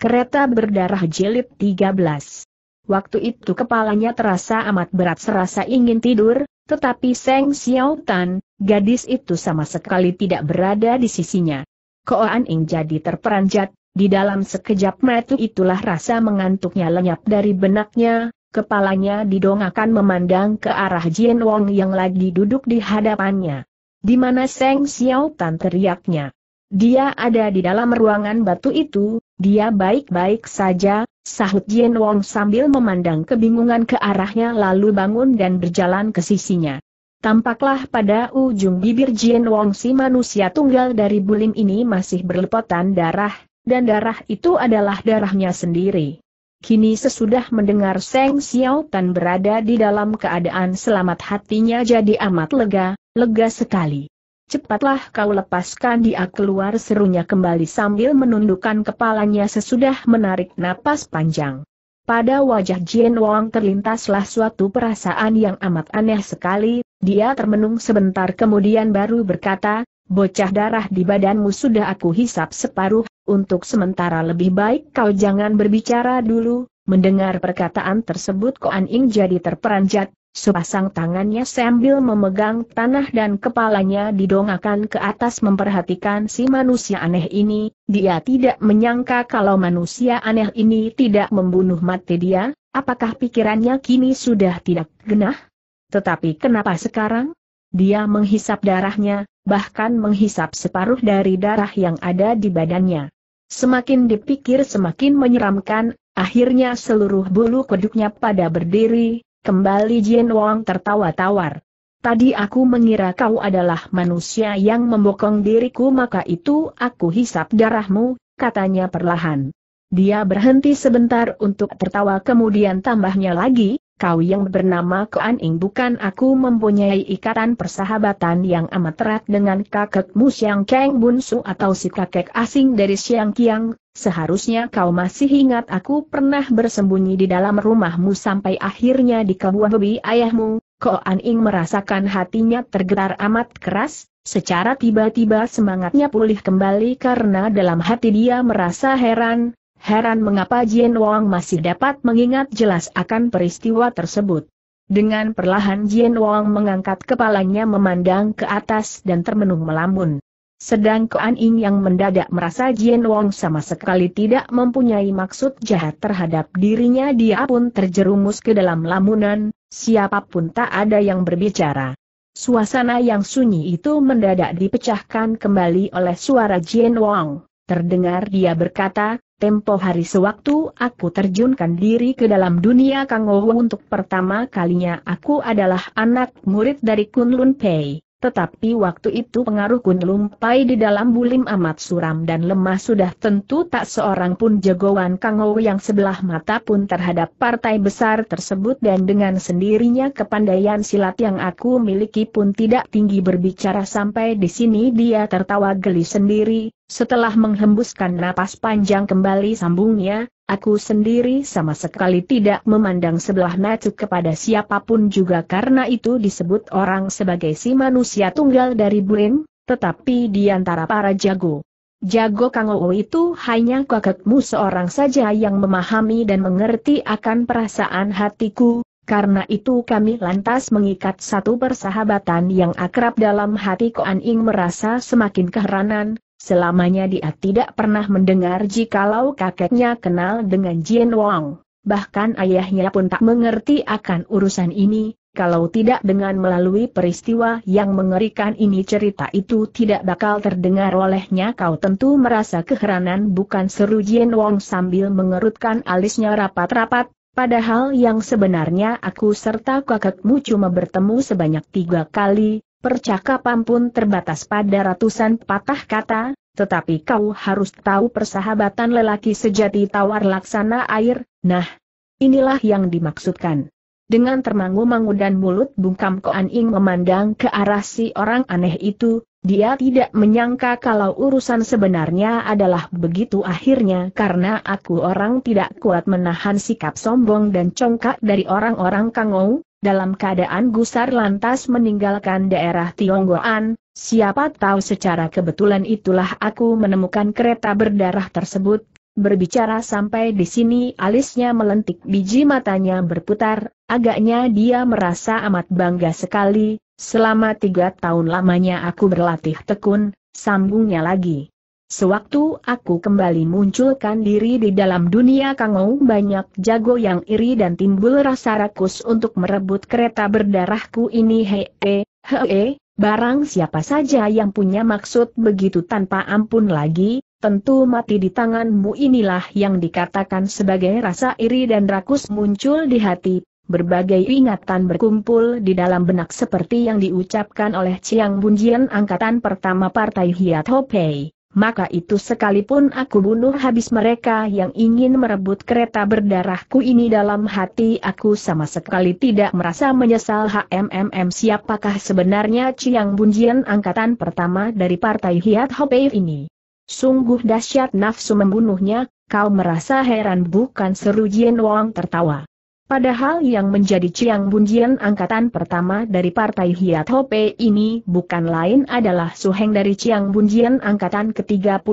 Kereta berdarah jilid 13. Waktu itu kepalanya terasa amat berat serasa ingin tidur, tetapi Seng Xiao Tan, gadis itu sama sekali tidak berada di sisinya. Koan Ing jadi terperanjat, di dalam sekejap mata itulah rasa mengantuknya lenyap dari benaknya, kepalanya didongakan memandang ke arah Jian Wong yang lagi duduk di hadapannya. Di mana Seng Xiao Tan teriaknya. Dia ada di dalam ruangan batu itu, dia baik-baik saja, sahut Jin Wong sambil memandang kebingungan ke arahnya lalu bangun dan berjalan ke sisinya. Tampaklah pada ujung bibir Jin Wong si manusia tunggal dari bulim ini masih berlepotan darah, dan darah itu adalah darahnya sendiri. Kini sesudah mendengar Seng Xiao Tan berada di dalam keadaan selamat hatinya jadi amat lega, lega sekali. Cepatlah kau lepaskan dia keluar serunya kembali sambil menundukkan kepalanya sesudah menarik napas panjang. Pada wajah Jin Wong terlintaslah suatu perasaan yang amat aneh sekali, dia termenung sebentar kemudian baru berkata, bocah darah di badanmu sudah aku hisap separuh, untuk sementara lebih baik kau jangan berbicara dulu, mendengar perkataan tersebut Koan Ing jadi terperanjat, sepasang tangannya sambil memegang tanah dan kepalanya didongakan ke atas memperhatikan si manusia aneh ini, dia tidak menyangka kalau manusia aneh ini tidak membunuh mati dia, apakah pikirannya kini sudah tidak genah? Tetapi kenapa sekarang? Dia menghisap darahnya, bahkan menghisap separuh dari darah yang ada di badannya. Semakin dipikir semakin menyeramkan, akhirnya seluruh bulu kuduknya pada berdiri, Kembali Jin Wang tertawa tawar. Tadi aku mengira kau adalah manusia yang membokong diriku maka itu aku hisap darahmu, katanya perlahan. Dia berhenti sebentar untuk tertawa kemudian tambahnya lagi, kau yang bernama Kuan Ing bukan aku mempunyai ikatan persahabatan yang amat erat dengan kakekmu Siang Kang Bunsu atau si kakek asing dari Siang Kiang, Seharusnya kau masih ingat aku pernah bersembunyi di dalam rumahmu sampai akhirnya di kebuah bebi ayahmu, Ko An Ing merasakan hatinya tergetar amat keras, secara tiba-tiba semangatnya pulih kembali karena dalam hati dia merasa heran, heran mengapa Jien Wang masih dapat mengingat jelas akan peristiwa tersebut. Dengan perlahan Jien Wang mengangkat kepalanya memandang ke atas dan termenung melamun. Sedang Koan Ing yang mendadak merasa Jien Wong sama sekali tidak mempunyai maksud jahat terhadap dirinya dia pun terjerumus ke dalam lamunan, siapapun tak ada yang berbicara. Suasana yang sunyi itu mendadak dipecahkan kembali oleh suara Jien Wong. Terdengar dia berkata, tempo hari sewaktu aku terjunkan diri ke dalam dunia Kang Wu untuk pertama kalinya aku adalah anak murid dari Kunlun Pei. Tetapi waktu itu pengaruh kun lumpai di dalam bulim amat suram dan lemah sudah tentu tak seorang pun jagoan Kang Kangou yang sebelah mata pun terhadap partai besar tersebut dan dengan sendirinya kepandaian silat yang aku miliki pun tidak tinggi berbicara sampai di sini dia tertawa geli sendiri, setelah menghembuskan napas panjang kembali sambungnya, aku sendiri sama sekali tidak memandang sebelah mata kepada siapapun juga karena itu disebut orang sebagai si manusia tunggal dari Burin, tetapi di antara para jago. Jago Kang Oo itu hanya kakekmu seorang saja yang memahami dan mengerti akan perasaan hatiku, karena itu kami lantas mengikat satu persahabatan yang akrab dalam hati Koan Ing merasa semakin keheranan, Selamanya dia tidak pernah mendengar jikalau kakeknya kenal dengan Jin Wang. Bahkan ayahnya pun tak mengerti akan urusan ini, kalau tidak dengan melalui peristiwa yang mengerikan ini cerita itu tidak bakal terdengar olehnya kau tentu merasa keheranan bukan seru Jin Wong sambil mengerutkan alisnya rapat-rapat, padahal yang sebenarnya aku serta kakekmu cuma bertemu sebanyak tiga kali, Percakapan pun terbatas pada ratusan patah kata, tetapi kau harus tahu persahabatan lelaki sejati tawar laksana air, nah, inilah yang dimaksudkan. Dengan termangu-mangu dan mulut bungkam Koan Ing memandang ke arah si orang aneh itu, dia tidak menyangka kalau urusan sebenarnya adalah begitu akhirnya karena aku orang tidak kuat menahan sikap sombong dan congkak dari orang-orang Kangou, dalam keadaan gusar lantas meninggalkan daerah Tionggoan, siapa tahu secara kebetulan itulah aku menemukan kereta berdarah tersebut, Berbicara sampai di sini alisnya melentik biji matanya berputar, agaknya dia merasa amat bangga sekali, selama tiga tahun lamanya aku berlatih tekun, sambungnya lagi. Sewaktu aku kembali munculkan diri di dalam dunia kangau banyak jago yang iri dan timbul rasa rakus untuk merebut kereta berdarahku ini hee, hee, barang siapa saja yang punya maksud begitu tanpa ampun lagi, tentu mati di tanganmu inilah yang dikatakan sebagai rasa iri dan rakus muncul di hati Berbagai ingatan berkumpul di dalam benak seperti yang diucapkan oleh Chiang Bunjian Angkatan Pertama Partai Hiat Hopei maka itu sekalipun aku bunuh habis mereka yang ingin merebut kereta berdarahku ini dalam hati aku sama sekali tidak merasa menyesal HMMM siapakah sebenarnya ciang Bunjian angkatan pertama dari Partai Hiat Hopei ini. Sungguh dahsyat nafsu membunuhnya, kau merasa heran bukan seru Jien Wong tertawa. Padahal yang menjadi Chiang Bunjian angkatan pertama dari Partai Hiat Hope ini bukan lain adalah Suheng dari Chiang Bunjian angkatan ke-35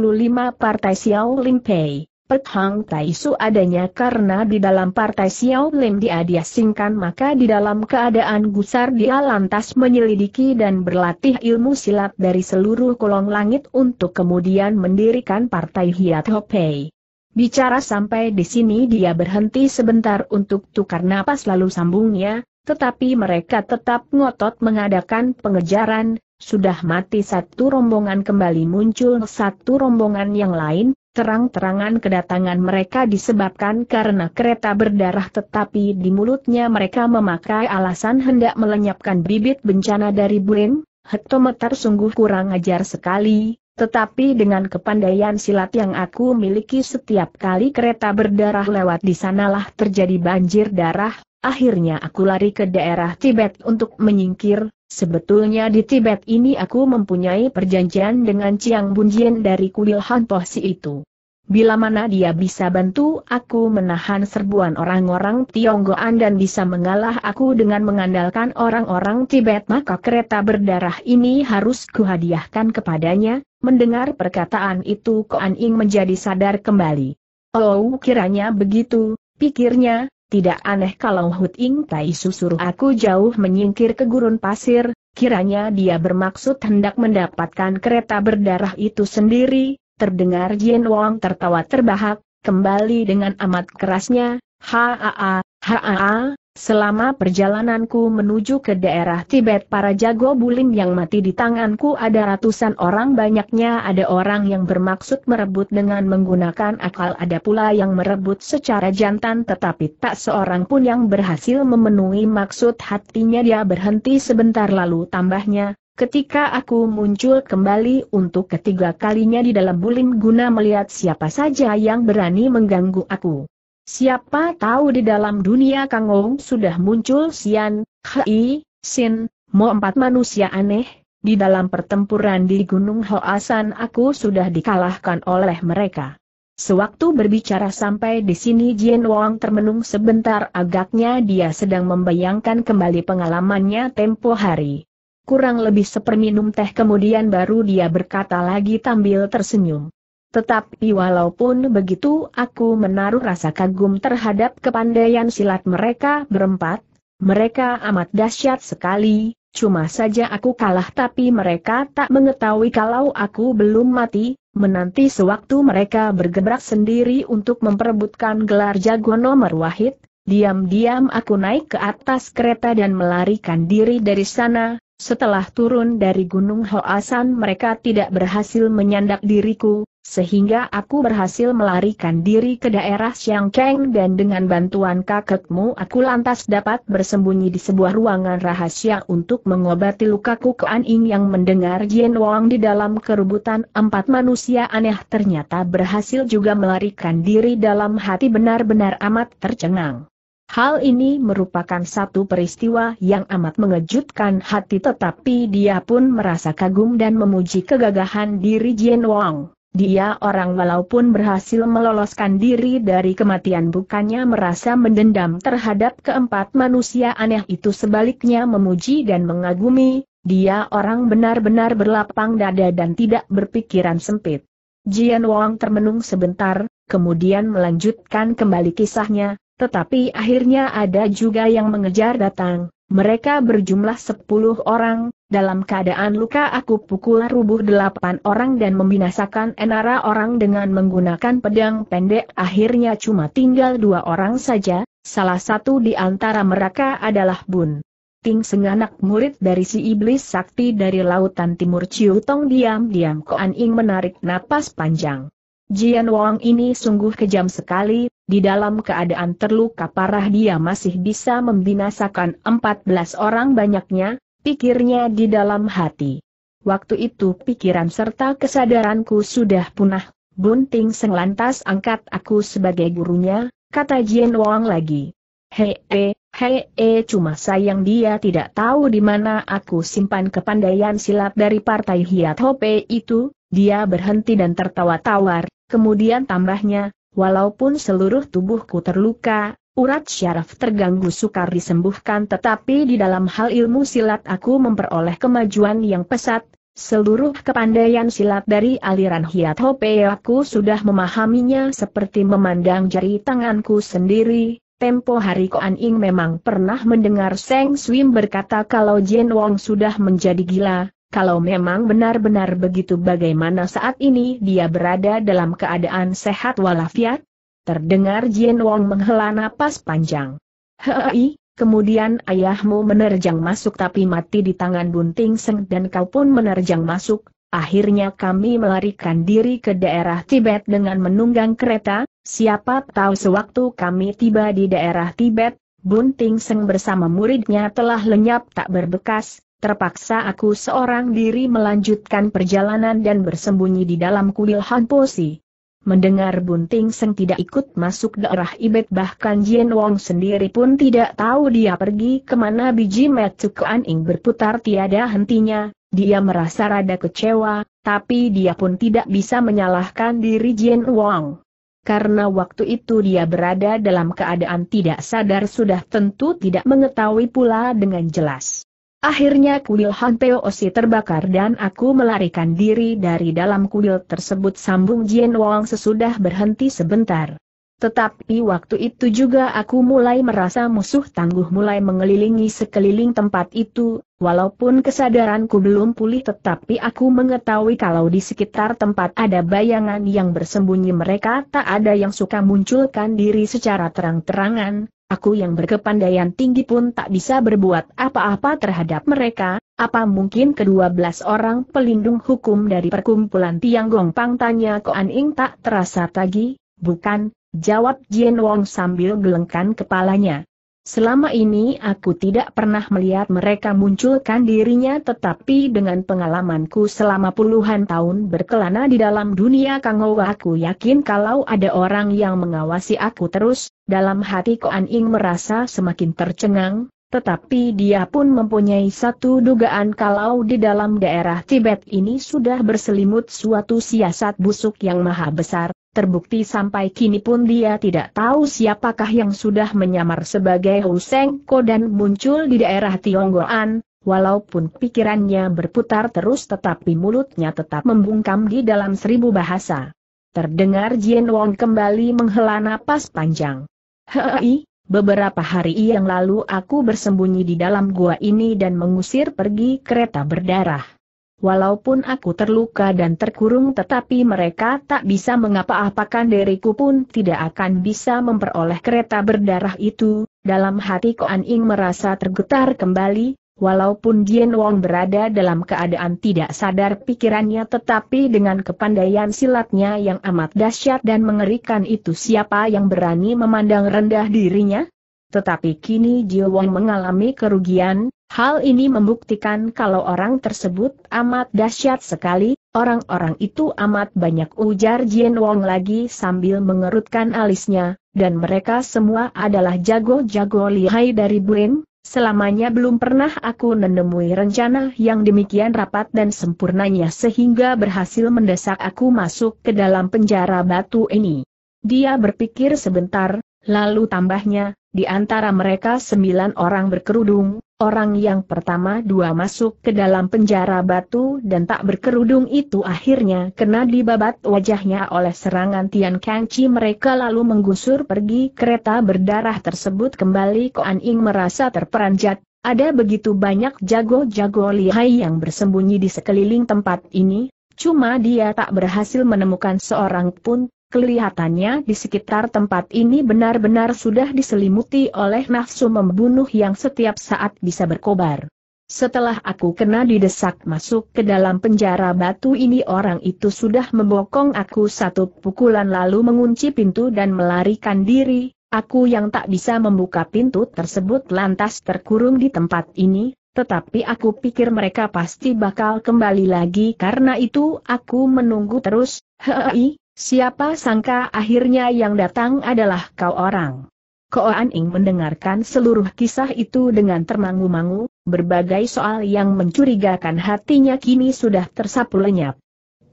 Partai Xiao Lim Pei. Pek Hang Tai Su adanya karena di dalam Partai Xiao Lim dia diasingkan maka di dalam keadaan gusar dia lantas menyelidiki dan berlatih ilmu silat dari seluruh kolong langit untuk kemudian mendirikan Partai Hiat Hope. Bicara sampai di sini dia berhenti sebentar untuk tukar napas lalu sambungnya, tetapi mereka tetap ngotot mengadakan pengejaran, sudah mati satu rombongan kembali muncul satu rombongan yang lain, terang-terangan kedatangan mereka disebabkan karena kereta berdarah tetapi di mulutnya mereka memakai alasan hendak melenyapkan bibit bencana dari Bueng, hektometer sungguh kurang ajar sekali, tetapi dengan kepandaian silat yang aku miliki setiap kali kereta berdarah lewat di sanalah terjadi banjir darah, akhirnya aku lari ke daerah Tibet untuk menyingkir, sebetulnya di Tibet ini aku mempunyai perjanjian dengan Chiang Bunjian dari kuil Hanpohsi itu. Bila mana dia bisa bantu aku menahan serbuan orang-orang Tionggoan dan bisa mengalah aku dengan mengandalkan orang-orang Tibet maka kereta berdarah ini harus kuhadiahkan kepadanya, mendengar perkataan itu Koan Ing menjadi sadar kembali. Oh kiranya begitu, pikirnya, tidak aneh kalau Hut Ing Tai susuruh aku jauh menyingkir ke gurun pasir, kiranya dia bermaksud hendak mendapatkan kereta berdarah itu sendiri, Terdengar Jin Wong tertawa terbahak, kembali dengan amat kerasnya, haa, haa, selama perjalananku menuju ke daerah Tibet para jago bulim yang mati di tanganku ada ratusan orang banyaknya ada orang yang bermaksud merebut dengan menggunakan akal ada pula yang merebut secara jantan tetapi tak seorang pun yang berhasil memenuhi maksud hatinya dia berhenti sebentar lalu tambahnya, Ketika aku muncul kembali untuk ketiga kalinya di dalam bulim guna melihat siapa saja yang berani mengganggu aku. Siapa tahu di dalam dunia Kangong sudah muncul Sian, Hai, Sin, Mo empat manusia aneh, di dalam pertempuran di Gunung Hoasan aku sudah dikalahkan oleh mereka. Sewaktu berbicara sampai di sini Jian Wang termenung sebentar agaknya dia sedang membayangkan kembali pengalamannya tempo hari kurang lebih seperminum teh kemudian baru dia berkata lagi tampil tersenyum. Tetapi walaupun begitu aku menaruh rasa kagum terhadap kepandaian silat mereka berempat, mereka amat dahsyat sekali, cuma saja aku kalah tapi mereka tak mengetahui kalau aku belum mati, menanti sewaktu mereka bergebrak sendiri untuk memperebutkan gelar jago nomor wahid, diam-diam aku naik ke atas kereta dan melarikan diri dari sana, setelah turun dari Gunung Hoasan mereka tidak berhasil menyandak diriku, sehingga aku berhasil melarikan diri ke daerah Siang dan dengan bantuan kakekmu aku lantas dapat bersembunyi di sebuah ruangan rahasia untuk mengobati lukaku ke Ying yang mendengar Yen Wang di dalam keributan empat manusia aneh ternyata berhasil juga melarikan diri dalam hati benar-benar amat tercengang. Hal ini merupakan satu peristiwa yang amat mengejutkan hati tetapi dia pun merasa kagum dan memuji kegagahan diri Jian Wang. Dia orang walaupun berhasil meloloskan diri dari kematian bukannya merasa mendendam terhadap keempat manusia aneh itu sebaliknya memuji dan mengagumi, dia orang benar-benar berlapang dada dan tidak berpikiran sempit. Jian Wang termenung sebentar, kemudian melanjutkan kembali kisahnya, tetapi akhirnya ada juga yang mengejar datang, mereka berjumlah sepuluh orang, dalam keadaan luka aku pukul rubuh delapan orang dan membinasakan enara orang dengan menggunakan pedang pendek akhirnya cuma tinggal dua orang saja, salah satu di antara mereka adalah Bun. Ting senganak murid dari si iblis sakti dari lautan timur Ciu Tong diam-diam Koan Ing menarik napas panjang. Jian Wang ini sungguh kejam sekali, di dalam keadaan terluka parah dia masih bisa membinasakan 14 orang banyaknya, pikirnya di dalam hati. Waktu itu pikiran serta kesadaranku sudah punah, bunting senglantas angkat aku sebagai gurunya, kata Jian Wang lagi. Hei, he, he, he, cuma sayang dia tidak tahu di mana aku simpan kepandaian silat dari partai Hiat Hope itu, dia berhenti dan tertawa tawar, kemudian tambahnya, Walaupun seluruh tubuhku terluka, urat syaraf terganggu sukar disembuhkan tetapi di dalam hal ilmu silat aku memperoleh kemajuan yang pesat, seluruh kepandaian silat dari aliran Hiat Hope aku sudah memahaminya seperti memandang jari tanganku sendiri. Tempo hari Koan Ing memang pernah mendengar Seng Swim berkata kalau Jen Wong sudah menjadi gila, kalau memang benar-benar begitu bagaimana saat ini dia berada dalam keadaan sehat walafiat? Terdengar Jin Wong menghela napas panjang. Hei, kemudian ayahmu menerjang masuk tapi mati di tangan Bunting Seng dan kau pun menerjang masuk, akhirnya kami melarikan diri ke daerah Tibet dengan menunggang kereta, siapa tahu sewaktu kami tiba di daerah Tibet, Bunting Seng bersama muridnya telah lenyap tak berbekas, Terpaksa aku seorang diri melanjutkan perjalanan dan bersembunyi di dalam kuil Hanposi. Mendengar Bunting Seng tidak ikut masuk daerah Ibet bahkan Jien Wong sendiri pun tidak tahu dia pergi kemana biji Metsuko Aning berputar tiada hentinya, dia merasa rada kecewa, tapi dia pun tidak bisa menyalahkan diri Jien Wong. Karena waktu itu dia berada dalam keadaan tidak sadar sudah tentu tidak mengetahui pula dengan jelas. Akhirnya kuil Han Teoosi terbakar dan aku melarikan diri dari dalam kuil tersebut sambung Jian Wang sesudah berhenti sebentar. Tetapi waktu itu juga aku mulai merasa musuh tangguh mulai mengelilingi sekeliling tempat itu, walaupun kesadaranku belum pulih tetapi aku mengetahui kalau di sekitar tempat ada bayangan yang bersembunyi mereka tak ada yang suka munculkan diri secara terang-terangan, aku yang berkepandaian tinggi pun tak bisa berbuat apa-apa terhadap mereka, apa mungkin kedua belas orang pelindung hukum dari perkumpulan Tiang Gong Pang tanya Koan Ing tak terasa tagi, bukan, jawab Jian Wong sambil gelengkan kepalanya. Selama ini aku tidak pernah melihat mereka munculkan dirinya tetapi dengan pengalamanku selama puluhan tahun berkelana di dalam dunia Kangowa aku yakin kalau ada orang yang mengawasi aku terus, dalam hati Koan Ing merasa semakin tercengang, tetapi dia pun mempunyai satu dugaan kalau di dalam daerah Tibet ini sudah berselimut suatu siasat busuk yang maha besar, terbukti sampai kini pun dia tidak tahu siapakah yang sudah menyamar sebagai Huseng Ko dan muncul di daerah Tionggoan, walaupun pikirannya berputar terus tetapi mulutnya tetap membungkam di dalam seribu bahasa. Terdengar Jin Wong kembali menghela napas panjang. Hei, Beberapa hari yang lalu aku bersembunyi di dalam gua ini dan mengusir pergi kereta berdarah. Walaupun aku terluka dan terkurung tetapi mereka tak bisa mengapa-apakan diriku pun tidak akan bisa memperoleh kereta berdarah itu, dalam hati Koan Ing merasa tergetar kembali, Walaupun Jian Wong berada dalam keadaan tidak sadar pikirannya tetapi dengan kepandaian silatnya yang amat dahsyat dan mengerikan itu siapa yang berani memandang rendah dirinya? Tetapi kini Jian Wong mengalami kerugian, Hal ini membuktikan kalau orang tersebut amat dahsyat sekali, orang-orang itu amat banyak ujar Jian Wong lagi sambil mengerutkan alisnya, dan mereka semua adalah jago-jago lihai dari Buen, selamanya belum pernah aku menemui rencana yang demikian rapat dan sempurnanya sehingga berhasil mendesak aku masuk ke dalam penjara batu ini. Dia berpikir sebentar, lalu tambahnya, di antara mereka sembilan orang berkerudung, Orang yang pertama dua masuk ke dalam penjara batu dan tak berkerudung itu akhirnya kena dibabat wajahnya oleh serangan Tian Kangci mereka lalu menggusur pergi kereta berdarah tersebut kembali Koan Ying merasa terperanjat, ada begitu banyak jago-jago lihai yang bersembunyi di sekeliling tempat ini, cuma dia tak berhasil menemukan seorang pun, Kelihatannya di sekitar tempat ini benar-benar sudah diselimuti oleh nafsu membunuh yang setiap saat bisa berkobar. Setelah aku kena didesak masuk ke dalam penjara batu ini orang itu sudah membokong aku satu pukulan lalu mengunci pintu dan melarikan diri, aku yang tak bisa membuka pintu tersebut lantas terkurung di tempat ini, tetapi aku pikir mereka pasti bakal kembali lagi karena itu aku menunggu terus, hei, Siapa sangka akhirnya yang datang adalah kau orang. Ko Ing mendengarkan seluruh kisah itu dengan termangu-mangu, berbagai soal yang mencurigakan hatinya kini sudah tersapu lenyap.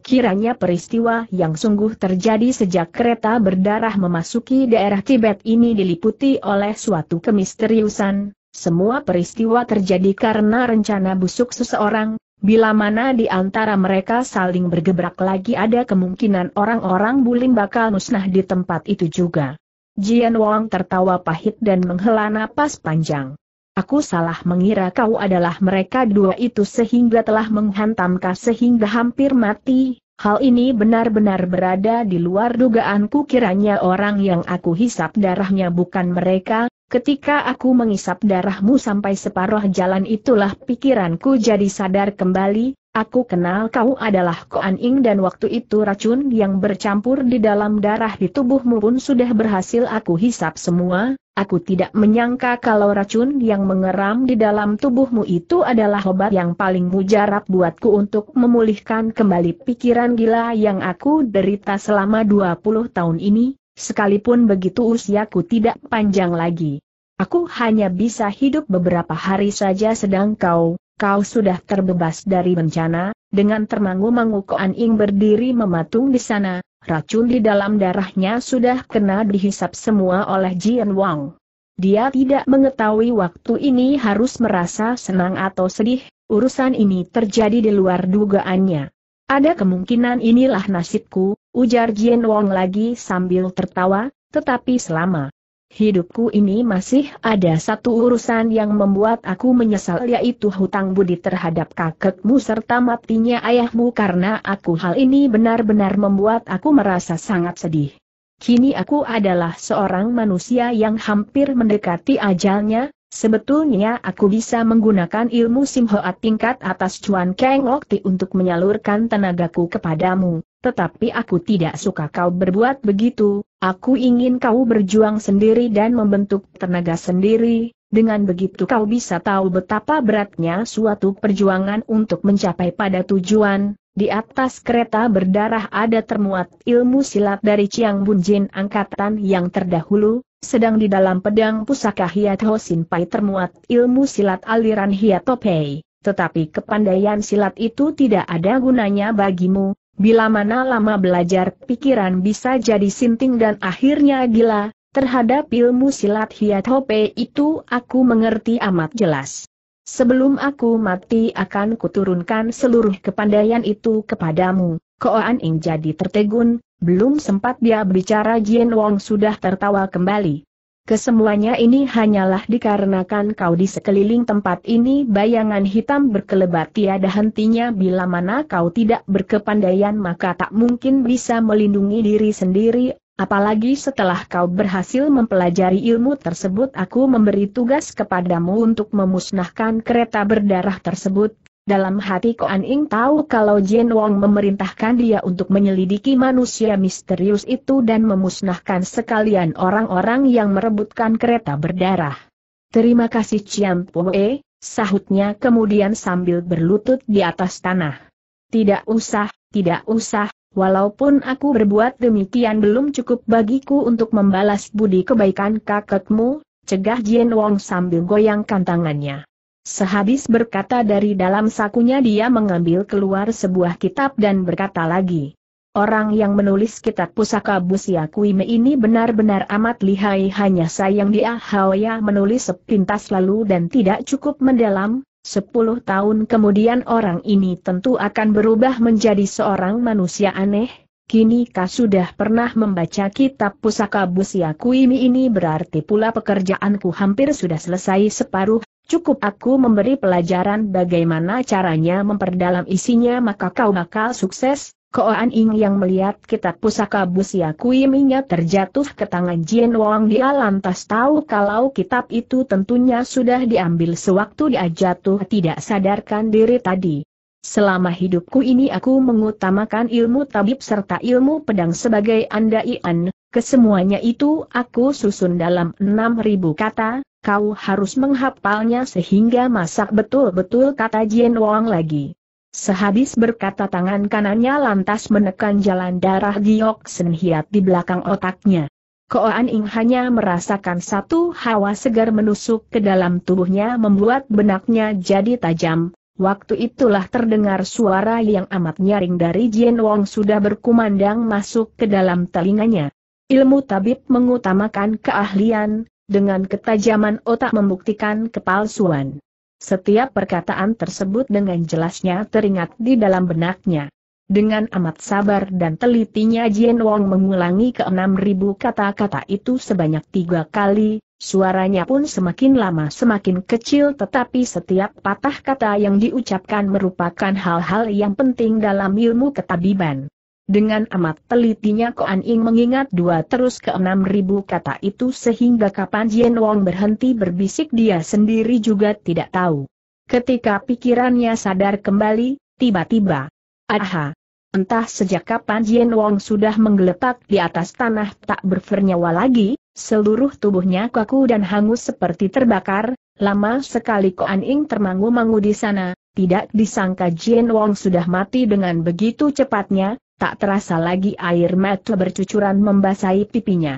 Kiranya peristiwa yang sungguh terjadi sejak kereta berdarah memasuki daerah Tibet ini diliputi oleh suatu kemisteriusan, semua peristiwa terjadi karena rencana busuk seseorang, Bila mana di antara mereka saling bergebrak lagi ada kemungkinan orang-orang Bulim bakal musnah di tempat itu juga. Jian Wang tertawa pahit dan menghela napas panjang. Aku salah mengira kau adalah mereka dua itu sehingga telah menghantamkah sehingga hampir mati, Hal ini benar-benar berada di luar dugaanku kiranya orang yang aku hisap darahnya bukan mereka, ketika aku mengisap darahmu sampai separuh jalan itulah pikiranku jadi sadar kembali, Aku kenal kau adalah Koan Ing dan waktu itu racun yang bercampur di dalam darah di tubuhmu pun sudah berhasil aku hisap semua, aku tidak menyangka kalau racun yang mengeram di dalam tubuhmu itu adalah obat yang paling mujarab buatku untuk memulihkan kembali pikiran gila yang aku derita selama 20 tahun ini, sekalipun begitu usiaku tidak panjang lagi. Aku hanya bisa hidup beberapa hari saja sedang kau, kau sudah terbebas dari bencana, dengan termangu-mangu Koan Ing berdiri mematung di sana, racun di dalam darahnya sudah kena dihisap semua oleh Jian Wang. Dia tidak mengetahui waktu ini harus merasa senang atau sedih, urusan ini terjadi di luar dugaannya. Ada kemungkinan inilah nasibku, ujar Jian Wang lagi sambil tertawa, tetapi selama Hidupku ini masih ada satu urusan yang membuat aku menyesal yaitu hutang budi terhadap kakekmu serta matinya ayahmu karena aku hal ini benar-benar membuat aku merasa sangat sedih. Kini aku adalah seorang manusia yang hampir mendekati ajalnya, sebetulnya aku bisa menggunakan ilmu Simhoat tingkat atas Cuan Keng Lokti untuk menyalurkan tenagaku kepadamu. Tetapi aku tidak suka kau berbuat begitu, aku ingin kau berjuang sendiri dan membentuk tenaga sendiri, dengan begitu kau bisa tahu betapa beratnya suatu perjuangan untuk mencapai pada tujuan. Di atas kereta berdarah ada termuat ilmu silat dari Chiang Bunjin angkatan yang terdahulu, sedang di dalam pedang pusaka Hiat Sin Pai termuat ilmu silat aliran Hiat Topei. Tetapi kepandaian silat itu tidak ada gunanya bagimu, Bila mana lama belajar, pikiran bisa jadi sinting dan akhirnya gila, terhadap ilmu silat Hiat Hope itu aku mengerti amat jelas. Sebelum aku mati akan kuturunkan seluruh kepandaian itu kepadamu. Koan Ing jadi tertegun, belum sempat dia bicara Jien Wong sudah tertawa kembali. Kesemuanya ini hanyalah dikarenakan kau di sekeliling tempat ini bayangan hitam berkelebat tiada hentinya bila mana kau tidak berkepandaian maka tak mungkin bisa melindungi diri sendiri, apalagi setelah kau berhasil mempelajari ilmu tersebut aku memberi tugas kepadamu untuk memusnahkan kereta berdarah tersebut, dalam hati Koan Ing tahu kalau Jin Wong memerintahkan dia untuk menyelidiki manusia misterius itu dan memusnahkan sekalian orang-orang yang merebutkan kereta berdarah. Terima kasih Chiam Pue, sahutnya kemudian sambil berlutut di atas tanah. Tidak usah, tidak usah, walaupun aku berbuat demikian belum cukup bagiku untuk membalas budi kebaikan kakekmu, cegah Jin Wong sambil goyangkan tangannya. Sehabis berkata dari dalam sakunya dia mengambil keluar sebuah kitab dan berkata lagi. Orang yang menulis kitab pusaka Busia Kuime ini benar-benar amat lihai hanya sayang dia Hawaya menulis sepintas lalu dan tidak cukup mendalam, sepuluh tahun kemudian orang ini tentu akan berubah menjadi seorang manusia aneh, Kini kau sudah pernah membaca kitab pusaka Busia Kuime ini berarti pula pekerjaanku hampir sudah selesai separuh, Cukup aku memberi pelajaran bagaimana caranya memperdalam isinya maka kau bakal sukses, Koan Ing yang melihat kitab pusaka Busia Kui terjatuh ke tangan Jin Wong dia ya lantas tahu kalau kitab itu tentunya sudah diambil sewaktu dia jatuh tidak sadarkan diri tadi. Selama hidupku ini aku mengutamakan ilmu tabib serta ilmu pedang sebagai andaian, kesemuanya itu aku susun dalam 6000 kata, kau harus menghapalnya sehingga masak betul-betul kata Jien Wong lagi. Sehabis berkata tangan kanannya lantas menekan jalan darah giok senhiat di belakang otaknya. Koan Ing hanya merasakan satu hawa segar menusuk ke dalam tubuhnya membuat benaknya jadi tajam. Waktu itulah terdengar suara yang amat nyaring dari Jien Wong sudah berkumandang masuk ke dalam telinganya. Ilmu tabib mengutamakan keahlian, dengan ketajaman otak membuktikan kepalsuan. Setiap perkataan tersebut dengan jelasnya teringat di dalam benaknya. Dengan amat sabar dan telitinya Jian Wong mengulangi ke enam ribu kata-kata itu sebanyak tiga kali, suaranya pun semakin lama semakin kecil tetapi setiap patah kata yang diucapkan merupakan hal-hal yang penting dalam ilmu ketabiban. Dengan amat telitinya Koan Ing mengingat dua terus ke enam ribu kata itu sehingga kapan Jian Wong berhenti berbisik dia sendiri juga tidak tahu. Ketika pikirannya sadar kembali, tiba-tiba. Aha! Entah sejak kapan Jian Wong sudah menggeletak di atas tanah tak bernyawa lagi, seluruh tubuhnya kaku dan hangus seperti terbakar, lama sekali Koan Ing termangu-mangu di sana, tidak disangka Jian Wong sudah mati dengan begitu cepatnya, tak terasa lagi air mata bercucuran membasahi pipinya.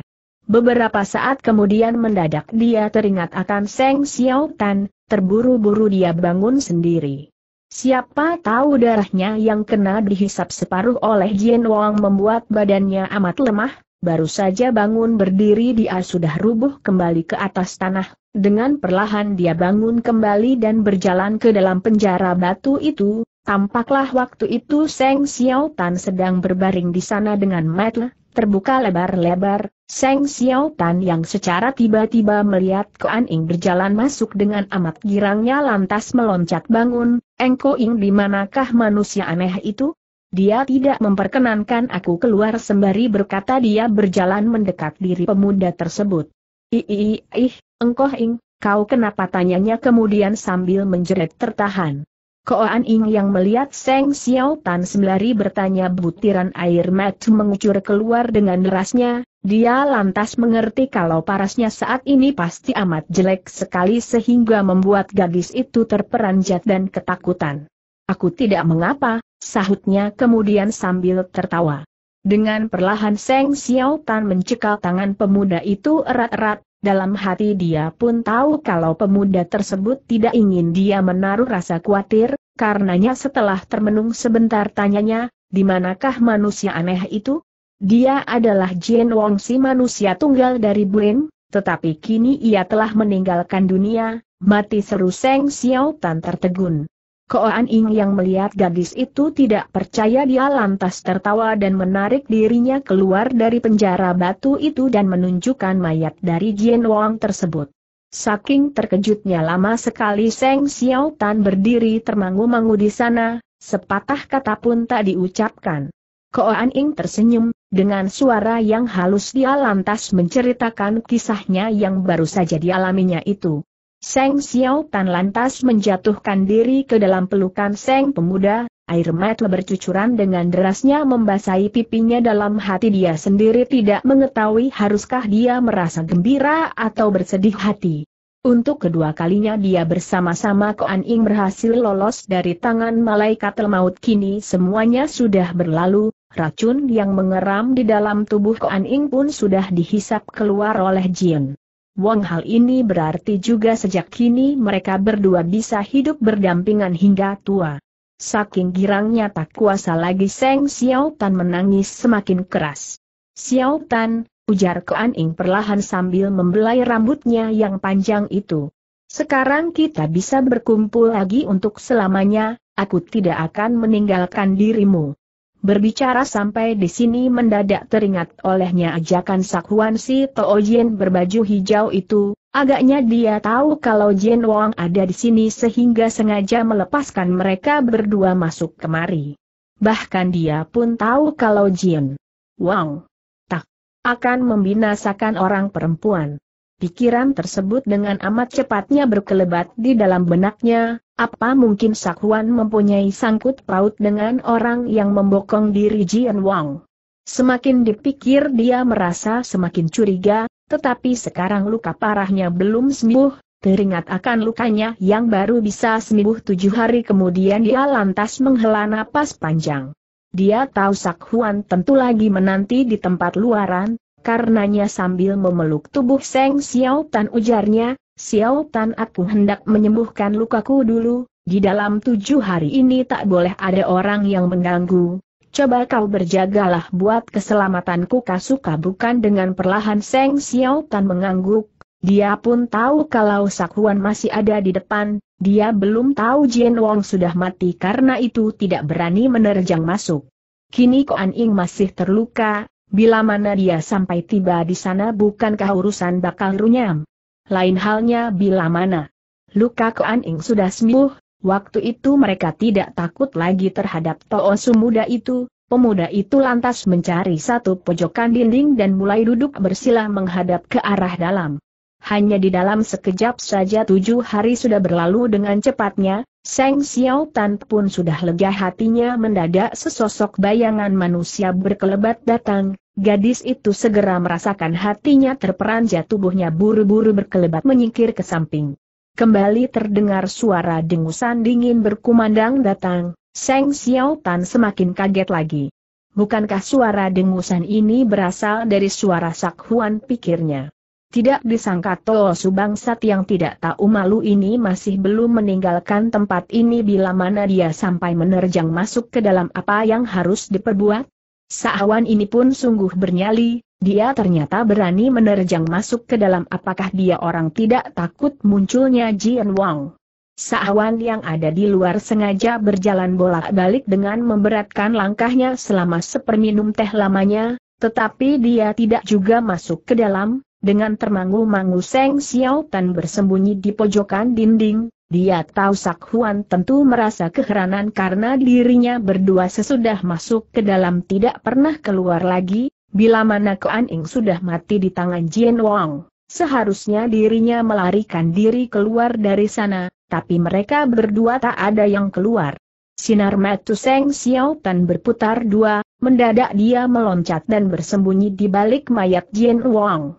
Beberapa saat kemudian mendadak dia teringat akan Seng Xiao Tan, terburu-buru dia bangun sendiri. Siapa tahu darahnya yang kena dihisap separuh oleh Jin Wang membuat badannya amat lemah, baru saja bangun berdiri dia sudah rubuh kembali ke atas tanah, dengan perlahan dia bangun kembali dan berjalan ke dalam penjara batu itu, Tampaklah waktu itu Seng Xiao Tan sedang berbaring di sana dengan metle, terbuka lebar-lebar, Seng Xiao Tan yang secara tiba-tiba melihat Ko An Ing berjalan masuk dengan amat girangnya lantas meloncat bangun, Engko Ing di manakah manusia aneh itu? Dia tidak memperkenankan aku keluar sembari berkata dia berjalan mendekat diri pemuda tersebut. Iiih, ih, ing, kau kenapa tanyanya kemudian sambil menjerit tertahan. Koan Ing yang melihat Seng Xiao Tan sembari bertanya butiran air mata mengucur keluar dengan derasnya, dia lantas mengerti kalau parasnya saat ini pasti amat jelek sekali sehingga membuat gadis itu terperanjat dan ketakutan. Aku tidak mengapa, sahutnya kemudian sambil tertawa. Dengan perlahan Seng Xiao Tan mencekal tangan pemuda itu erat-erat, dalam hati dia pun tahu kalau pemuda tersebut tidak ingin dia menaruh rasa khawatir, karenanya setelah termenung sebentar tanyanya, di manakah manusia aneh itu? Dia adalah Jin Wong si manusia tunggal dari Buin, tetapi kini ia telah meninggalkan dunia, mati seru Seng Xiao Tan tertegun. Koan Ying yang melihat gadis itu tidak percaya dia lantas tertawa dan menarik dirinya keluar dari penjara batu itu dan menunjukkan mayat dari Jian Wang tersebut. Saking terkejutnya lama sekali Seng Xiao Tan berdiri termangu-mangu di sana, sepatah kata pun tak diucapkan. Koan Ying tersenyum, dengan suara yang halus dia lantas menceritakan kisahnya yang baru saja dialaminya itu. Seng Xiao tan lantas menjatuhkan diri ke dalam pelukan Seng pemuda, air mata bercucuran dengan derasnya membasahi pipinya dalam hati dia sendiri tidak mengetahui haruskah dia merasa gembira atau bersedih hati. Untuk kedua kalinya dia bersama-sama Koan Ing berhasil lolos dari tangan malaikat maut kini semuanya sudah berlalu, racun yang mengeram di dalam tubuh Koan Ing pun sudah dihisap keluar oleh Jin. Wong hal ini berarti juga sejak kini mereka berdua bisa hidup berdampingan hingga tua. Saking girangnya tak kuasa lagi Seng Xiao Tan menangis semakin keras. Xiao Tan, ujar Kuan Ing perlahan sambil membelai rambutnya yang panjang itu. Sekarang kita bisa berkumpul lagi untuk selamanya, aku tidak akan meninggalkan dirimu. Berbicara sampai di sini mendadak teringat olehnya ajakan sakuan si Jin berbaju hijau itu, agaknya dia tahu kalau Jin Wang ada di sini sehingga sengaja melepaskan mereka berdua masuk kemari. Bahkan dia pun tahu kalau Jin Wang tak akan membinasakan orang perempuan. Pikiran tersebut dengan amat cepatnya berkelebat di dalam benaknya, apa mungkin Sakuan mempunyai sangkut paut dengan orang yang membokong diri Jian Wang? Semakin dipikir dia merasa semakin curiga, tetapi sekarang luka parahnya belum sembuh, teringat akan lukanya yang baru bisa sembuh tujuh hari kemudian dia lantas menghela napas panjang. Dia tahu Huan tentu lagi menanti di tempat luaran, Karenanya sambil memeluk tubuh Seng Xiao Tan ujarnya, Xiao Tan aku hendak menyembuhkan lukaku dulu, di dalam tujuh hari ini tak boleh ada orang yang mengganggu. Coba kau berjagalah buat keselamatanku kasuka bukan dengan perlahan Seng Xiao Tan mengangguk. Dia pun tahu kalau Sakuan masih ada di depan, dia belum tahu Jian Wong sudah mati karena itu tidak berani menerjang masuk. Kini Koan Ying masih terluka, Bila mana dia sampai tiba di sana bukankah urusan bakal runyam? Lain halnya bila mana. Luka Koaning sudah sembuh, waktu itu mereka tidak takut lagi terhadap Toosu muda itu, Pemuda itu lantas mencari satu pojokan dinding dan mulai duduk bersila menghadap ke arah dalam. Hanya di dalam sekejap saja tujuh hari sudah berlalu dengan cepatnya, Seng Xiao Tan pun sudah lega hatinya mendadak sesosok bayangan manusia berkelebat datang, gadis itu segera merasakan hatinya terperanjat tubuhnya buru-buru berkelebat menyingkir ke samping. Kembali terdengar suara dengusan dingin berkumandang datang, Seng Xiao Tan semakin kaget lagi. Bukankah suara dengusan ini berasal dari suara Sak Huan pikirnya? Tidak disangka Tol Subangsat yang tidak tahu malu ini masih belum meninggalkan tempat ini bila mana dia sampai menerjang masuk ke dalam apa yang harus diperbuat. Sahawan ini pun sungguh bernyali, dia ternyata berani menerjang masuk ke dalam apakah dia orang tidak takut munculnya Jian Wang. Sahawan yang ada di luar sengaja berjalan bolak-balik dengan memberatkan langkahnya selama seperminum teh lamanya, tetapi dia tidak juga masuk ke dalam, dengan termangu-mangu Seng Xiao Tan bersembunyi di pojokan dinding, dia tahu Sak Huan tentu merasa keheranan karena dirinya berdua sesudah masuk ke dalam tidak pernah keluar lagi, bila mana Kuan Ing sudah mati di tangan Jian Wang. Seharusnya dirinya melarikan diri keluar dari sana, tapi mereka berdua tak ada yang keluar. Sinar mata Seng Xiao Tan berputar dua, mendadak dia meloncat dan bersembunyi di balik mayat Jian Wang.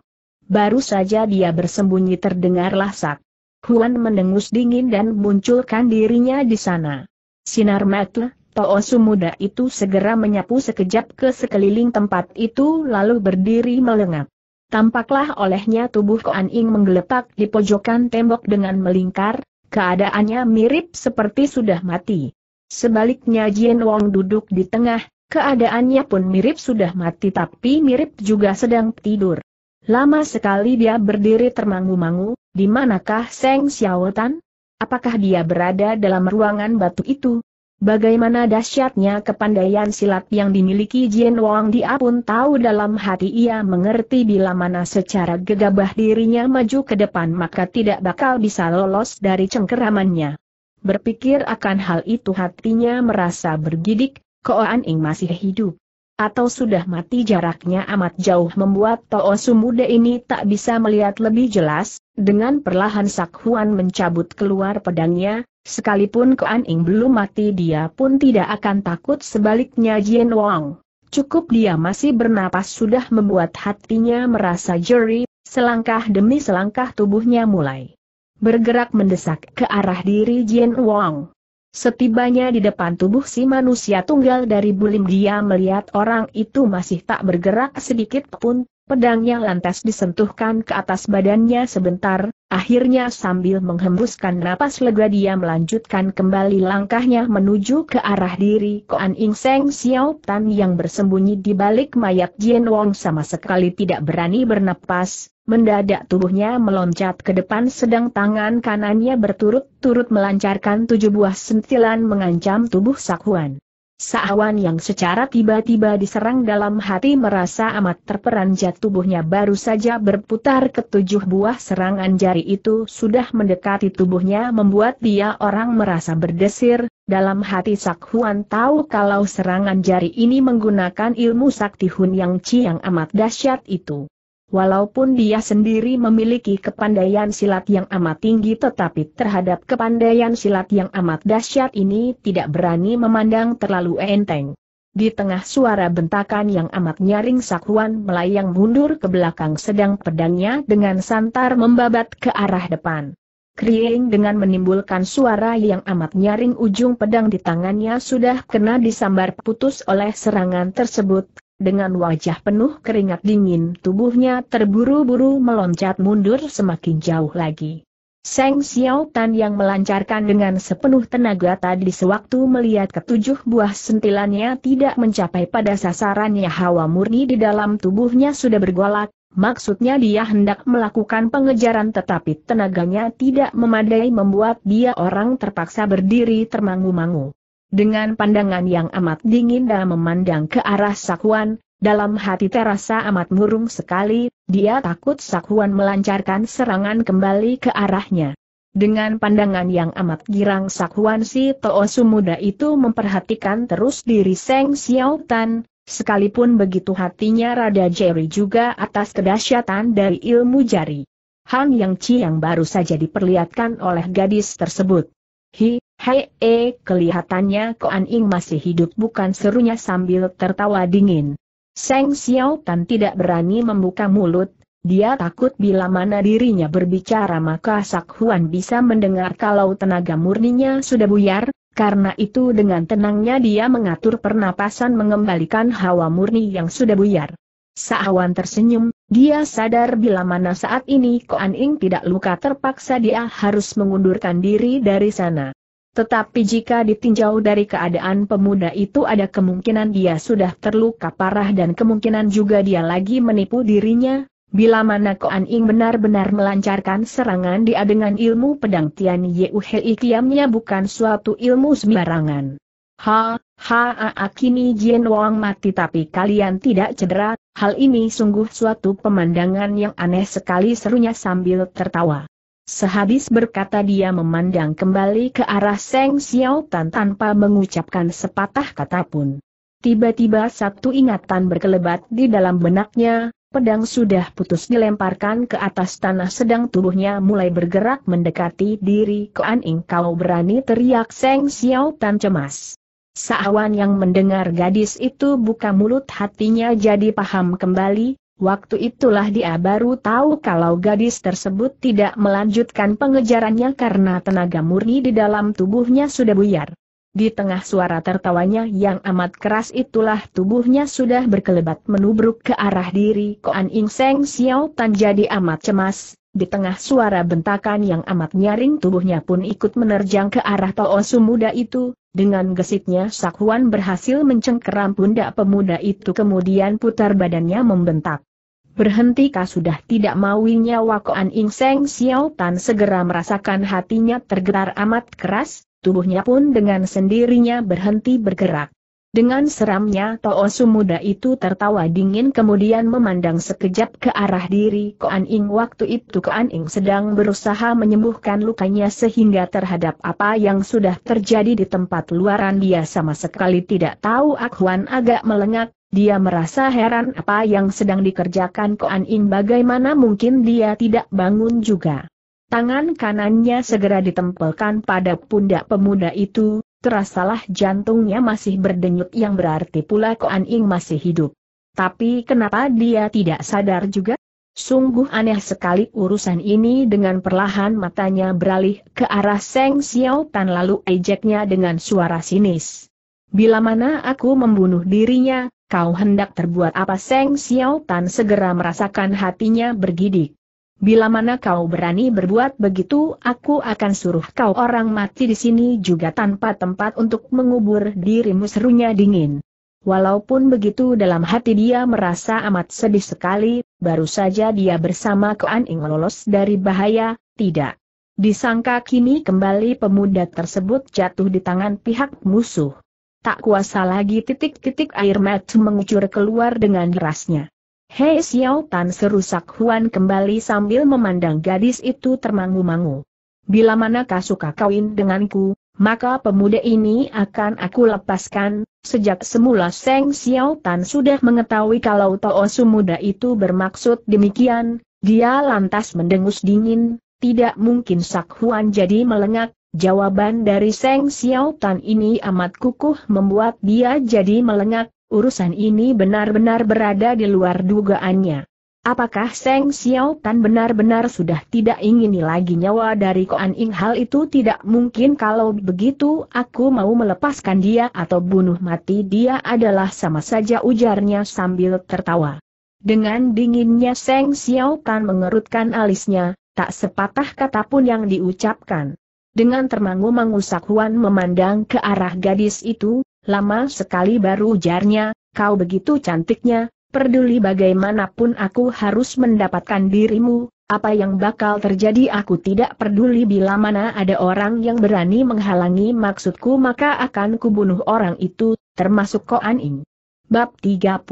Baru saja dia bersembunyi terdengarlah sak. Huan mendengus dingin dan munculkan dirinya di sana. Sinar mata, Toosu muda itu segera menyapu sekejap ke sekeliling tempat itu lalu berdiri melengap. Tampaklah olehnya tubuh Koan Ing menggeletak di pojokan tembok dengan melingkar, keadaannya mirip seperti sudah mati. Sebaliknya Jien Wong duduk di tengah, keadaannya pun mirip sudah mati tapi mirip juga sedang tidur. Lama sekali dia berdiri termangu-mangu, di manakah Seng Xiaotan? Apakah dia berada dalam ruangan batu itu? Bagaimana dahsyatnya kepandaian silat yang dimiliki Jian Wang dia pun tahu dalam hati ia mengerti bila mana secara gegabah dirinya maju ke depan maka tidak bakal bisa lolos dari cengkeramannya. Berpikir akan hal itu hatinya merasa bergidik, Koan Ing masih hidup atau sudah mati jaraknya amat jauh membuat Toosu muda ini tak bisa melihat lebih jelas, dengan perlahan Sak Huan mencabut keluar pedangnya, sekalipun Kuan Ing belum mati dia pun tidak akan takut sebaliknya Jien Wang, Cukup dia masih bernapas sudah membuat hatinya merasa jeri, selangkah demi selangkah tubuhnya mulai bergerak mendesak ke arah diri Jien Wang. Setibanya di depan tubuh si manusia tunggal dari bulim dia melihat orang itu masih tak bergerak sedikit pun, pedangnya lantas disentuhkan ke atas badannya sebentar, akhirnya sambil menghembuskan napas lega dia melanjutkan kembali langkahnya menuju ke arah diri Koan Ing Seng Xiao Tan yang bersembunyi di balik mayat Jian Wong sama sekali tidak berani bernapas, Mendadak tubuhnya meloncat ke depan sedang tangan kanannya berturut-turut melancarkan tujuh buah sentilan mengancam tubuh Sakuan. Sakuan yang secara tiba-tiba diserang dalam hati merasa amat terperanjat tubuhnya baru saja berputar ke tujuh buah serangan jari itu sudah mendekati tubuhnya membuat dia orang merasa berdesir, dalam hati Sakhuan tahu kalau serangan jari ini menggunakan ilmu sakti Hun Yang Chi yang amat dahsyat itu. Walaupun dia sendiri memiliki kepandaian silat yang amat tinggi tetapi terhadap kepandaian silat yang amat dahsyat ini tidak berani memandang terlalu enteng. Di tengah suara bentakan yang amat nyaring Sakuan melayang mundur ke belakang sedang pedangnya dengan santar membabat ke arah depan. Krieng dengan menimbulkan suara yang amat nyaring ujung pedang di tangannya sudah kena disambar putus oleh serangan tersebut, dengan wajah penuh keringat dingin tubuhnya terburu-buru meloncat mundur semakin jauh lagi. Seng Xiao Tan yang melancarkan dengan sepenuh tenaga tadi sewaktu melihat ketujuh buah sentilannya tidak mencapai pada sasarannya hawa murni di dalam tubuhnya sudah bergolak, Maksudnya dia hendak melakukan pengejaran tetapi tenaganya tidak memadai membuat dia orang terpaksa berdiri termangu-mangu. Dengan pandangan yang amat dingin dan memandang ke arah Sakuan, dalam hati terasa amat murung sekali, dia takut Sakuan melancarkan serangan kembali ke arahnya. Dengan pandangan yang amat girang Sakuan si Toosu muda itu memperhatikan terus diri Seng Xiaotan, sekalipun begitu hatinya rada jeri juga atas kedahsyatan dari ilmu jari. Han Yang Chi yang baru saja diperlihatkan oleh gadis tersebut. Hi, Hei, eh, kelihatannya Koan Ing masih hidup bukan serunya sambil tertawa dingin. Seng Xiao Tan tidak berani membuka mulut, dia takut bila mana dirinya berbicara maka Sak Huan bisa mendengar kalau tenaga murninya sudah buyar, karena itu dengan tenangnya dia mengatur pernapasan mengembalikan hawa murni yang sudah buyar. Sak Huan tersenyum, dia sadar bila mana saat ini Koan Ing tidak luka terpaksa dia harus mengundurkan diri dari sana. Tetapi jika ditinjau dari keadaan pemuda itu ada kemungkinan dia sudah terluka parah dan kemungkinan juga dia lagi menipu dirinya, Bila mana Koan Ing benar-benar melancarkan serangan dia dengan ilmu pedang Tian Yeuhei kiamnya bukan suatu ilmu sembarangan. Ha, ha, a, kini Jien Wang mati tapi kalian tidak cedera, hal ini sungguh suatu pemandangan yang aneh sekali serunya sambil tertawa. Sehabis berkata dia memandang kembali ke arah Seng Xiao Tan tanpa mengucapkan sepatah kata pun. Tiba-tiba satu ingatan berkelebat di dalam benaknya, pedang sudah putus dilemparkan ke atas tanah sedang tubuhnya mulai bergerak mendekati diri An Ing kau berani teriak Seng Xiao Tan cemas. Saawan yang mendengar gadis itu buka mulut hatinya jadi paham kembali, Waktu itulah dia baru tahu kalau gadis tersebut tidak melanjutkan pengejarannya karena tenaga murni di dalam tubuhnya sudah buyar. Di tengah suara tertawanya yang amat keras itulah tubuhnya sudah berkelebat menubruk ke arah diri Koan Ing Seng Xiao Tan jadi amat cemas, di tengah suara bentakan yang amat nyaring tubuhnya pun ikut menerjang ke arah Toosu muda itu, dengan gesitnya Sakuan berhasil mencengkeram pundak pemuda itu kemudian putar badannya membentak. Berhentikah sudah tidak mauinya Wakoan Ing Seng Xiao Tan segera merasakan hatinya tergetar amat keras, tubuhnya pun dengan sendirinya berhenti bergerak. Dengan seramnya Toosu muda itu tertawa dingin kemudian memandang sekejap ke arah diri Koan Ing waktu itu Koan Ing sedang berusaha menyembuhkan lukanya sehingga terhadap apa yang sudah terjadi di tempat luaran dia sama sekali tidak tahu Akhuan agak melengak, dia merasa heran apa yang sedang dikerjakan Koan Ing bagaimana mungkin dia tidak bangun juga. Tangan kanannya segera ditempelkan pada pundak pemuda itu, Kerasalah jantungnya masih berdenyut yang berarti pula Koan Ing masih hidup. Tapi kenapa dia tidak sadar juga? Sungguh aneh sekali urusan ini dengan perlahan matanya beralih ke arah Seng Xiao Tan lalu ejeknya dengan suara sinis. Bila mana aku membunuh dirinya, kau hendak terbuat apa Seng Xiao Tan segera merasakan hatinya bergidik. Bila mana kau berani berbuat begitu, aku akan suruh kau orang mati di sini juga tanpa tempat untuk mengubur dirimu serunya dingin. Walaupun begitu dalam hati dia merasa amat sedih sekali, baru saja dia bersama Kuan Ing lolos dari bahaya, tidak. Disangka kini kembali pemuda tersebut jatuh di tangan pihak musuh. Tak kuasa lagi titik-titik air mata mengucur keluar dengan derasnya. Hei Xiao Tan serusak Huan kembali sambil memandang gadis itu termangu-mangu. Bila manakah suka kawin denganku, maka pemuda ini akan aku lepaskan. Sejak semula Seng Xiao Tan sudah mengetahui kalau Su muda itu bermaksud demikian, dia lantas mendengus dingin, tidak mungkin Sak Huan jadi melengak, jawaban dari Seng Xiao Tan ini amat kukuh membuat dia jadi melengak, Urusan ini benar-benar berada di luar dugaannya. Apakah Seng Xiao Tan benar-benar sudah tidak ingini lagi nyawa dari Koan Ing hal itu tidak mungkin kalau begitu aku mau melepaskan dia atau bunuh mati dia adalah sama saja ujarnya sambil tertawa. Dengan dinginnya Seng Xiao Tan mengerutkan alisnya, tak sepatah kata pun yang diucapkan. Dengan termangu-mangu Sakuan memandang ke arah gadis itu, Lama sekali baru ujarnya, kau begitu cantiknya, peduli bagaimanapun aku harus mendapatkan dirimu, apa yang bakal terjadi aku tidak peduli bila mana ada orang yang berani menghalangi maksudku maka akan kubunuh orang itu, termasuk Ko Aning. Bab 31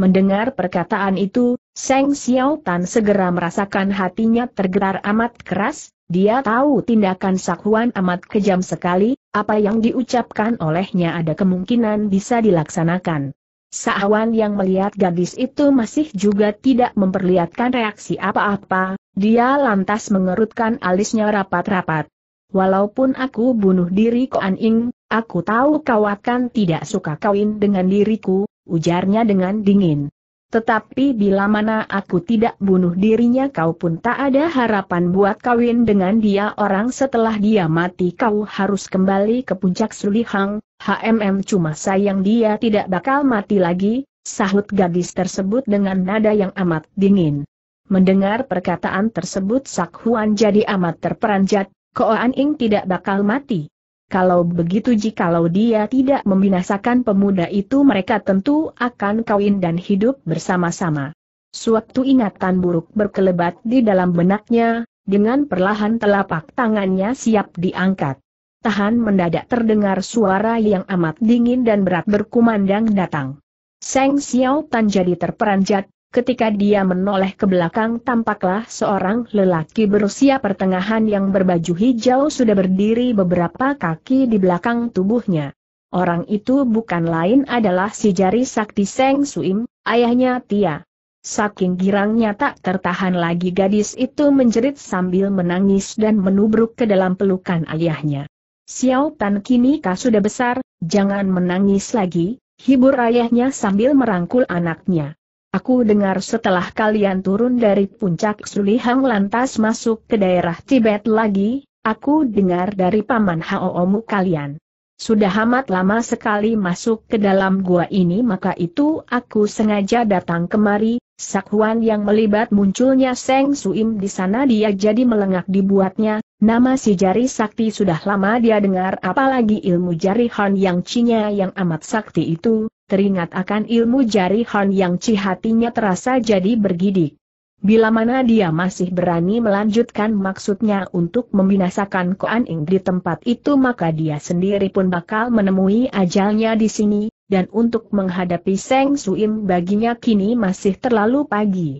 Mendengar perkataan itu, Seng Xiao Tan segera merasakan hatinya tergerak amat keras, dia tahu tindakan Sakuan amat kejam sekali, apa yang diucapkan olehnya ada kemungkinan bisa dilaksanakan. Sahwan yang melihat gadis itu masih juga tidak memperlihatkan reaksi apa-apa, dia lantas mengerutkan alisnya rapat-rapat. Walaupun aku bunuh diri Ko Ing, aku tahu kau akan tidak suka kawin dengan diriku, ujarnya dengan dingin. Tetapi bila mana aku tidak bunuh dirinya kau pun tak ada harapan buat kawin dengan dia orang setelah dia mati kau harus kembali ke puncak Sulihang, HMM cuma sayang dia tidak bakal mati lagi, sahut gadis tersebut dengan nada yang amat dingin. Mendengar perkataan tersebut Sakhuan jadi amat terperanjat, Koan Ing tidak bakal mati. Kalau begitu jikalau dia tidak membinasakan pemuda itu mereka tentu akan kawin dan hidup bersama-sama. Suatu ingatan buruk berkelebat di dalam benaknya, dengan perlahan telapak tangannya siap diangkat. Tahan mendadak terdengar suara yang amat dingin dan berat berkumandang datang. Seng Xiao Tan jadi terperanjat, Ketika dia menoleh ke belakang tampaklah seorang lelaki berusia pertengahan yang berbaju hijau sudah berdiri beberapa kaki di belakang tubuhnya. Orang itu bukan lain adalah si jari sakti Seng Suim, ayahnya Tia. Saking girangnya tak tertahan lagi gadis itu menjerit sambil menangis dan menubruk ke dalam pelukan ayahnya. Xiao Tan kini kau sudah besar, jangan menangis lagi, hibur ayahnya sambil merangkul anaknya. Aku dengar setelah kalian turun dari puncak Sulihang lantas masuk ke daerah Tibet lagi, aku dengar dari paman Haoomu kalian. Sudah amat lama sekali masuk ke dalam gua ini maka itu aku sengaja datang kemari, sakuan yang melibat munculnya Seng Suim di sana dia jadi melengak dibuatnya, nama si jari sakti sudah lama dia dengar apalagi ilmu jari Han yang cinya yang amat sakti itu, teringat akan ilmu jari Han yang cihatinya terasa jadi bergidik. Bila mana dia masih berani melanjutkan maksudnya untuk membinasakan Koan Ing di tempat itu maka dia sendiri pun bakal menemui ajalnya di sini, dan untuk menghadapi Seng Suim baginya kini masih terlalu pagi.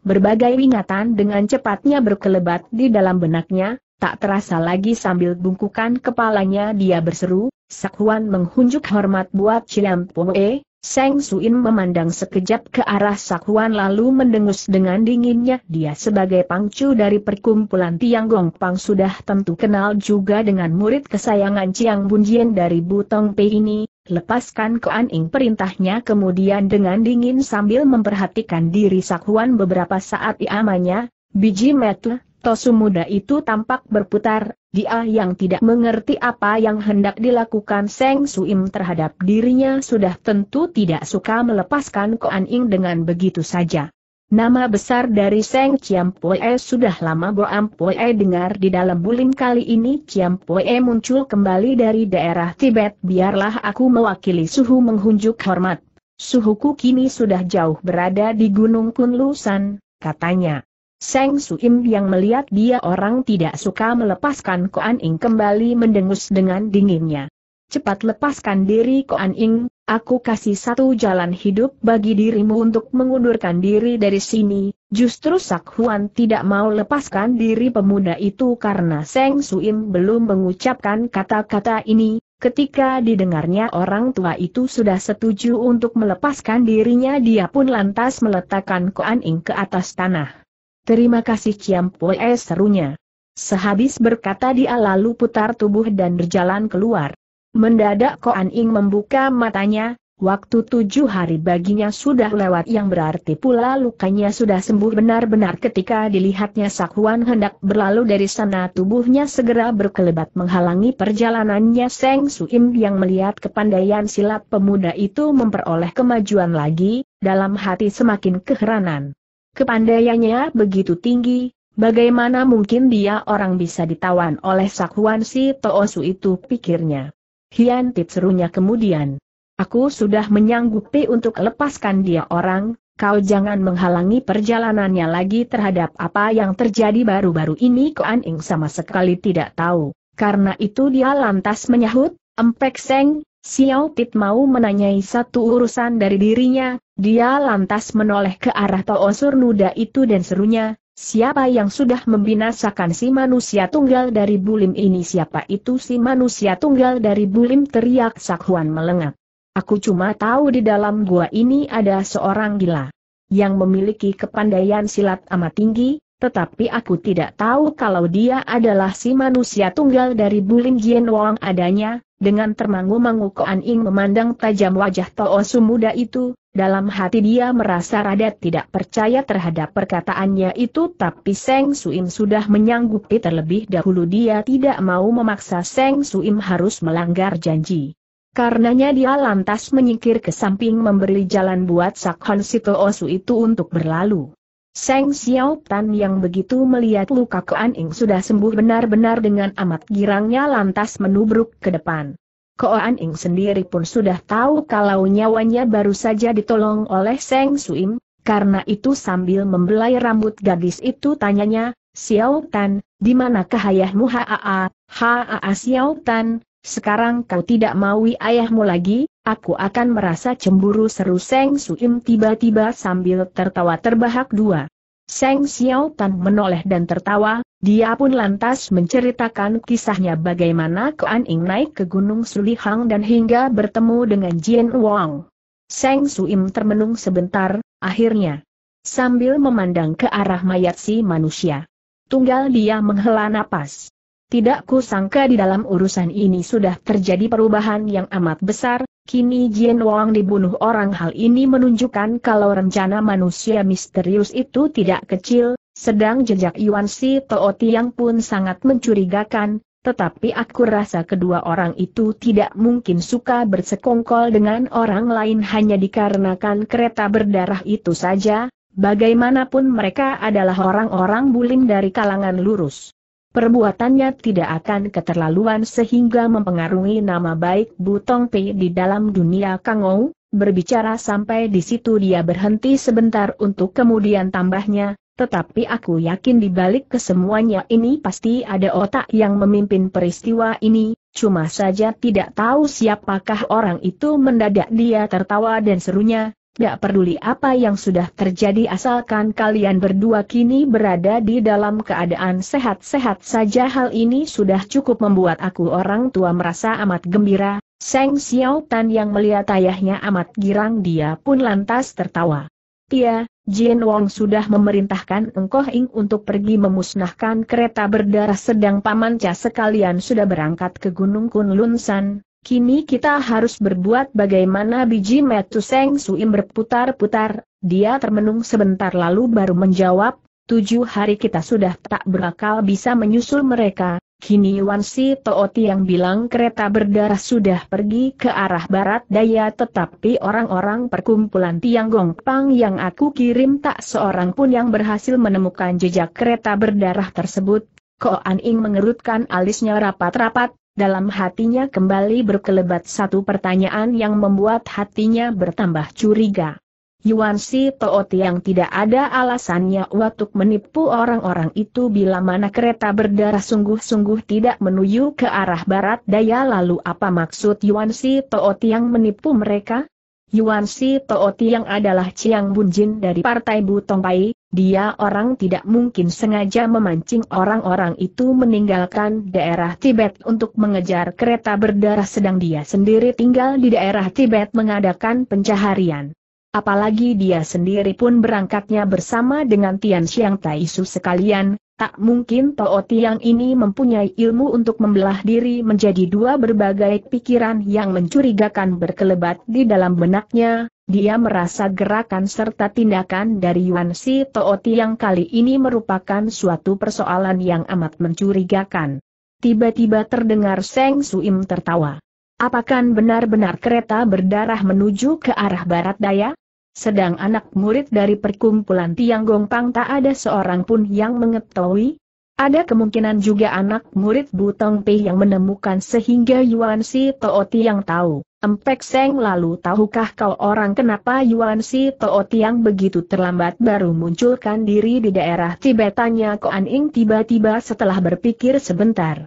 Berbagai ingatan dengan cepatnya berkelebat di dalam benaknya, tak terasa lagi sambil bungkukan kepalanya dia berseru, Sakuan menghunjuk hormat buat Chiam Poe, Seng Suin memandang sekejap ke arah Sakuan lalu mendengus dengan dinginnya dia sebagai pangcu dari perkumpulan Tiang Gong. Pang sudah tentu kenal juga dengan murid kesayangan Chiang Bunjian dari Butong Pei ini, lepaskan ke Aning perintahnya kemudian dengan dingin sambil memperhatikan diri Sakuan beberapa saat diamannya, biji metu, Tosu muda itu tampak berputar, dia yang tidak mengerti apa yang hendak dilakukan Seng Suim terhadap dirinya sudah tentu tidak suka melepaskan Koan Ing dengan begitu saja. Nama besar dari Seng Chiam Poe sudah lama Boam Poe dengar di dalam bulim kali ini Chiam Poe muncul kembali dari daerah Tibet biarlah aku mewakili suhu menghunjuk hormat. Suhuku kini sudah jauh berada di Gunung Kunlusan, katanya. Seng Suim yang melihat dia orang tidak suka melepaskan Koan Ing kembali mendengus dengan dinginnya. Cepat lepaskan diri Koan Ing, aku kasih satu jalan hidup bagi dirimu untuk mengundurkan diri dari sini. Justru Sak Huan tidak mau lepaskan diri pemuda itu karena Seng Suim belum mengucapkan kata-kata ini. Ketika didengarnya orang tua itu sudah setuju untuk melepaskan dirinya dia pun lantas meletakkan Koan Ing ke atas tanah. Terima kasih Kiam Pue serunya. Sehabis berkata dia lalu putar tubuh dan berjalan keluar. Mendadak Koan Ing membuka matanya, waktu tujuh hari baginya sudah lewat yang berarti pula lukanya sudah sembuh benar-benar ketika dilihatnya Sakwan hendak berlalu dari sana tubuhnya segera berkelebat menghalangi perjalanannya Seng Suim yang melihat kepandaian silat pemuda itu memperoleh kemajuan lagi, dalam hati semakin keheranan. Kepandaiannya begitu tinggi, bagaimana mungkin dia orang bisa ditawan oleh sakuan si Toosu itu pikirnya. Hian Tit serunya kemudian. Aku sudah menyanggupi untuk lepaskan dia orang, kau jangan menghalangi perjalanannya lagi terhadap apa yang terjadi baru-baru ini Koan Ing sama sekali tidak tahu. Karena itu dia lantas menyahut, Empek Seng, Xiao Pit mau menanyai satu urusan dari dirinya, dia lantas menoleh ke arah Toosur Nuda itu dan serunya, siapa yang sudah membinasakan si manusia tunggal dari bulim ini siapa itu si manusia tunggal dari bulim teriak Sakhuan melengak. Aku cuma tahu di dalam gua ini ada seorang gila yang memiliki kepandaian silat amat tinggi, tetapi aku tidak tahu kalau dia adalah si manusia tunggal dari Bulim Jian Wang adanya, dengan termangu-mangu Koan Ing memandang tajam wajah Toosu muda itu, dalam hati dia merasa rada tidak percaya terhadap perkataannya itu tapi Seng Suim sudah menyanggupi terlebih dahulu dia tidak mau memaksa Seng Suim harus melanggar janji. Karenanya dia lantas menyingkir ke samping memberi jalan buat Sakhon Osu itu untuk berlalu. Seng Xiao Tan yang begitu melihat luka An Ing sudah sembuh benar-benar dengan amat girangnya lantas menubruk ke depan. An Ing sendiri pun sudah tahu kalau nyawanya baru saja ditolong oleh Seng Suim, karena itu sambil membelai rambut gadis itu tanyanya, Xiao Tan, di manakah ayahmu haa, haa Xiao Tan, sekarang kau tidak mau ayahmu lagi? Aku akan merasa cemburu seru Seng Suim tiba-tiba sambil tertawa terbahak dua. Seng Xiao Tan menoleh dan tertawa, dia pun lantas menceritakan kisahnya bagaimana Kuan Ing naik ke Gunung Sulihang dan hingga bertemu dengan Jian Wang. Seng Suim termenung sebentar, akhirnya. Sambil memandang ke arah mayat si manusia. Tunggal dia menghela napas. Tidak kusangka di dalam urusan ini sudah terjadi perubahan yang amat besar, Kini Jin Wang dibunuh orang hal ini menunjukkan kalau rencana manusia misterius itu tidak kecil, sedang jejak Yuan Si Teo Tiang pun sangat mencurigakan, tetapi aku rasa kedua orang itu tidak mungkin suka bersekongkol dengan orang lain hanya dikarenakan kereta berdarah itu saja, bagaimanapun mereka adalah orang-orang bulim dari kalangan lurus. Perbuatannya tidak akan keterlaluan sehingga mempengaruhi nama baik Butong Pei di dalam dunia Kangou, berbicara sampai di situ dia berhenti sebentar untuk kemudian tambahnya, tetapi aku yakin di balik kesemuanya ini pasti ada otak yang memimpin peristiwa ini, cuma saja tidak tahu siapakah orang itu mendadak dia tertawa dan serunya, tidak peduli apa yang sudah terjadi asalkan kalian berdua kini berada di dalam keadaan sehat-sehat saja hal ini sudah cukup membuat aku orang tua merasa amat gembira, Seng Xiao Tan yang melihat ayahnya amat girang dia pun lantas tertawa. Tia, Jin Wong sudah memerintahkan Engkoh Ing untuk pergi memusnahkan kereta berdarah sedang Paman Cha sekalian sudah berangkat ke Gunung Kunlun San, Kini kita harus berbuat bagaimana biji metu Seng Suim berputar-putar, dia termenung sebentar lalu baru menjawab, tujuh hari kita sudah tak berakal bisa menyusul mereka, kini Wansi Tooti yang bilang kereta berdarah sudah pergi ke arah barat daya tetapi orang-orang perkumpulan Tiang pang yang aku kirim tak seorang pun yang berhasil menemukan jejak kereta berdarah tersebut, Koan Ing mengerutkan alisnya rapat-rapat, dalam hatinya kembali berkelebat satu pertanyaan yang membuat hatinya bertambah curiga. Yuan Si Toot yang tidak ada alasannya untuk menipu orang-orang itu bila mana kereta berdarah sungguh-sungguh tidak menuju ke arah barat daya lalu apa maksud Yuan Si Toot yang menipu mereka? Yuan Si Toot yang adalah Chiang Bunjin dari Partai Butong Pai, dia orang tidak mungkin sengaja memancing orang-orang itu meninggalkan daerah Tibet untuk mengejar kereta berdarah sedang dia sendiri tinggal di daerah Tibet mengadakan pencaharian. Apalagi dia sendiri pun berangkatnya bersama dengan Tian Xiang Taisu sekalian, Tak mungkin Tao Tiang ini mempunyai ilmu untuk membelah diri menjadi dua berbagai pikiran yang mencurigakan berkelebat di dalam benaknya, dia merasa gerakan serta tindakan dari Yuan Si Tao Tiang kali ini merupakan suatu persoalan yang amat mencurigakan. Tiba-tiba terdengar Seng Suim tertawa. Apakah benar-benar kereta berdarah menuju ke arah barat daya? Sedang anak murid dari perkumpulan Tiang Gongpang tak ada seorang pun yang mengetahui. Ada kemungkinan juga anak murid Butong Pei yang menemukan sehingga Yuan Si Tooti Tiang tahu. Empek Seng lalu tahukah kau orang kenapa Yuan Si Tooti Tiang begitu terlambat baru munculkan diri di daerah Tibetanya Koan Ing tiba-tiba setelah berpikir sebentar.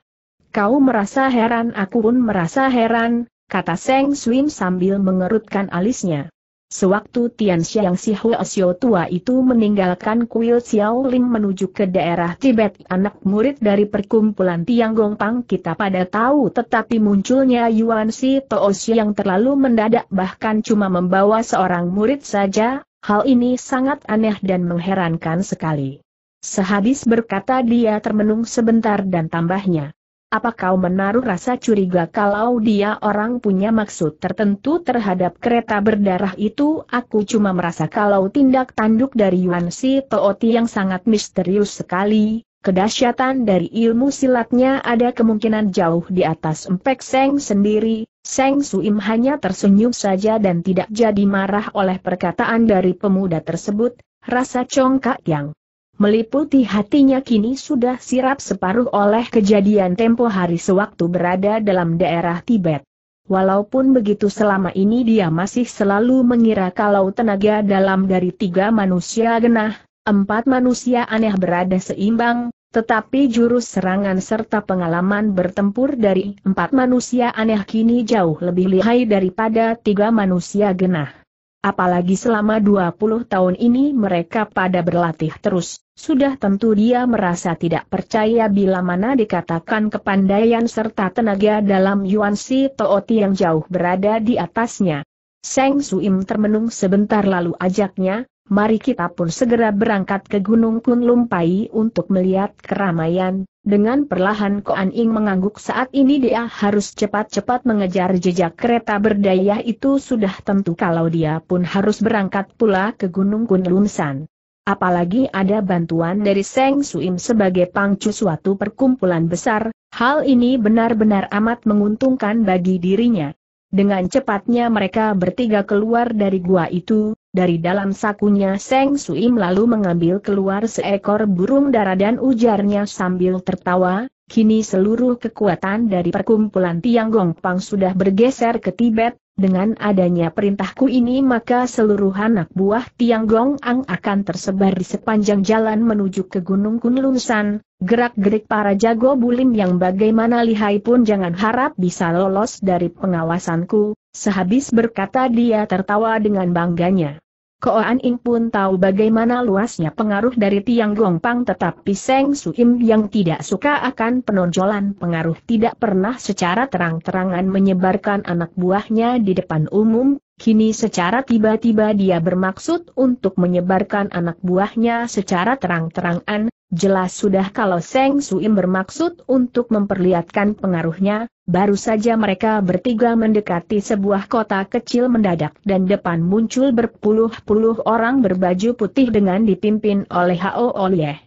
Kau merasa heran aku pun merasa heran, kata Seng Swim sambil mengerutkan alisnya. Sewaktu Tian Xiang si Xiao tua itu meninggalkan kuil Xiao Lim menuju ke daerah Tibet, anak murid dari perkumpulan Tiang Pang kita pada tahu tetapi munculnya Yuan Si Toosio yang terlalu mendadak bahkan cuma membawa seorang murid saja, hal ini sangat aneh dan mengherankan sekali. Sehabis berkata dia termenung sebentar dan tambahnya. Apa kau menaruh rasa curiga kalau dia orang punya maksud tertentu terhadap kereta berdarah itu? Aku cuma merasa kalau tindak tanduk dari Yuan Si Tooti yang sangat misterius sekali, kedahsyatan dari ilmu silatnya ada kemungkinan jauh di atas empek Seng sendiri. Seng Suim hanya tersenyum saja dan tidak jadi marah oleh perkataan dari pemuda tersebut, rasa congkak yang meliputi hatinya kini sudah sirap separuh oleh kejadian tempo hari sewaktu berada dalam daerah Tibet. Walaupun begitu selama ini dia masih selalu mengira kalau tenaga dalam dari tiga manusia genah, empat manusia aneh berada seimbang, tetapi jurus serangan serta pengalaman bertempur dari empat manusia aneh kini jauh lebih lihai daripada tiga manusia genah. Apalagi selama 20 tahun ini mereka pada berlatih terus, sudah tentu dia merasa tidak percaya bila mana dikatakan kepandaian serta tenaga dalam Yuan Si Tooti yang jauh berada di atasnya. Seng Suim termenung sebentar lalu ajaknya, mari kita pun segera berangkat ke Gunung Kunlumpai untuk melihat keramaian. Dengan perlahan Koan Ing mengangguk saat ini dia harus cepat-cepat mengejar jejak kereta berdaya itu sudah tentu kalau dia pun harus berangkat pula ke Gunung Kunlunsan. Apalagi ada bantuan dari Seng Suim sebagai pangcu suatu perkumpulan besar, hal ini benar-benar amat menguntungkan bagi dirinya. Dengan cepatnya mereka bertiga keluar dari gua itu, dari dalam sakunya Seng Suim lalu mengambil keluar seekor burung dara dan ujarnya sambil tertawa, Kini seluruh kekuatan dari perkumpulan Tiang Pang sudah bergeser ke Tibet, dengan adanya perintahku ini maka seluruh anak buah Tiang Gong Ang akan tersebar di sepanjang jalan menuju ke Gunung Kunlunsan, gerak-gerik para jago bulim yang bagaimana lihai pun jangan harap bisa lolos dari pengawasanku, sehabis berkata dia tertawa dengan bangganya. Ko An Ing pun tahu bagaimana luasnya pengaruh dari Tiang Gong Pang, tetapi Seng Suim yang tidak suka akan penonjolan pengaruh tidak pernah secara terang-terangan menyebarkan anak buahnya di depan umum, kini secara tiba-tiba dia bermaksud untuk menyebarkan anak buahnya secara terang-terangan, Jelas sudah kalau Seng Suim bermaksud untuk memperlihatkan pengaruhnya, baru saja mereka bertiga mendekati sebuah kota kecil mendadak dan depan muncul berpuluh-puluh orang berbaju putih dengan dipimpin oleh Hao Olieh.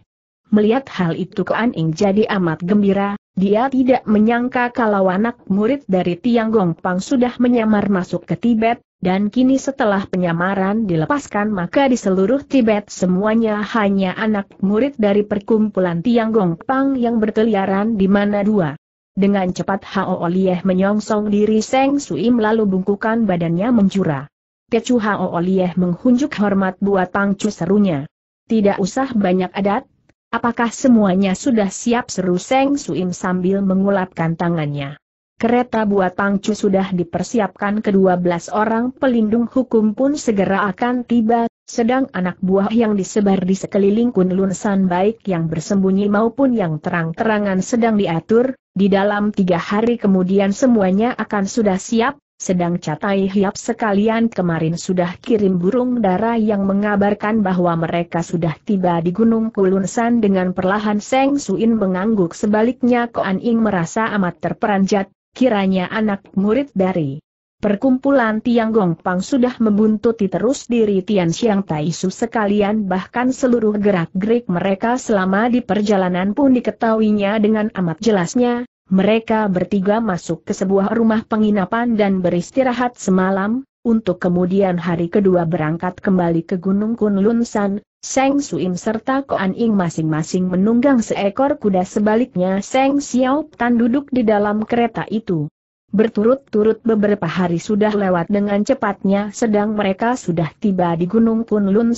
Melihat hal itu Kuan Ing jadi amat gembira, dia tidak menyangka kalau anak murid dari Tiang Pang sudah menyamar masuk ke Tibet, dan kini setelah penyamaran dilepaskan maka di seluruh Tibet semuanya hanya anak murid dari perkumpulan Tiang Pang yang berkeliaran di mana dua. Dengan cepat Hao Olieh menyongsong diri Seng Suim lalu bungkukan badannya menjura. Kecu Hao Olieh menghunjuk hormat buat Pang Chu serunya. Tidak usah banyak adat, Apakah semuanya sudah siap seru Seng Suim sambil mengulapkan tangannya. Kereta buat Pangcu sudah dipersiapkan kedua belas orang pelindung hukum pun segera akan tiba, sedang anak buah yang disebar di sekeliling Kunlun San baik yang bersembunyi maupun yang terang-terangan sedang diatur, di dalam tiga hari kemudian semuanya akan sudah siap, sedang Catai Hiap sekalian kemarin sudah kirim burung dara yang mengabarkan bahwa mereka sudah tiba di Gunung Kulunsan dengan perlahan Seng Suin mengangguk sebaliknya Koan Ing merasa amat terperanjat, kiranya anak murid dari Perkumpulan Tiang Gong Pang sudah membuntuti terus diri Tian Xiang Taisu sekalian bahkan seluruh gerak-gerik mereka selama di perjalanan pun diketahuinya dengan amat jelasnya, mereka bertiga masuk ke sebuah rumah penginapan dan beristirahat semalam, untuk kemudian hari kedua berangkat kembali ke Gunung Kunlun San, Seng Suim serta Koan Ing masing-masing menunggang seekor kuda sebaliknya Seng Xiao Tan duduk di dalam kereta itu. Berturut-turut beberapa hari sudah lewat dengan cepatnya sedang mereka sudah tiba di Gunung Kunlun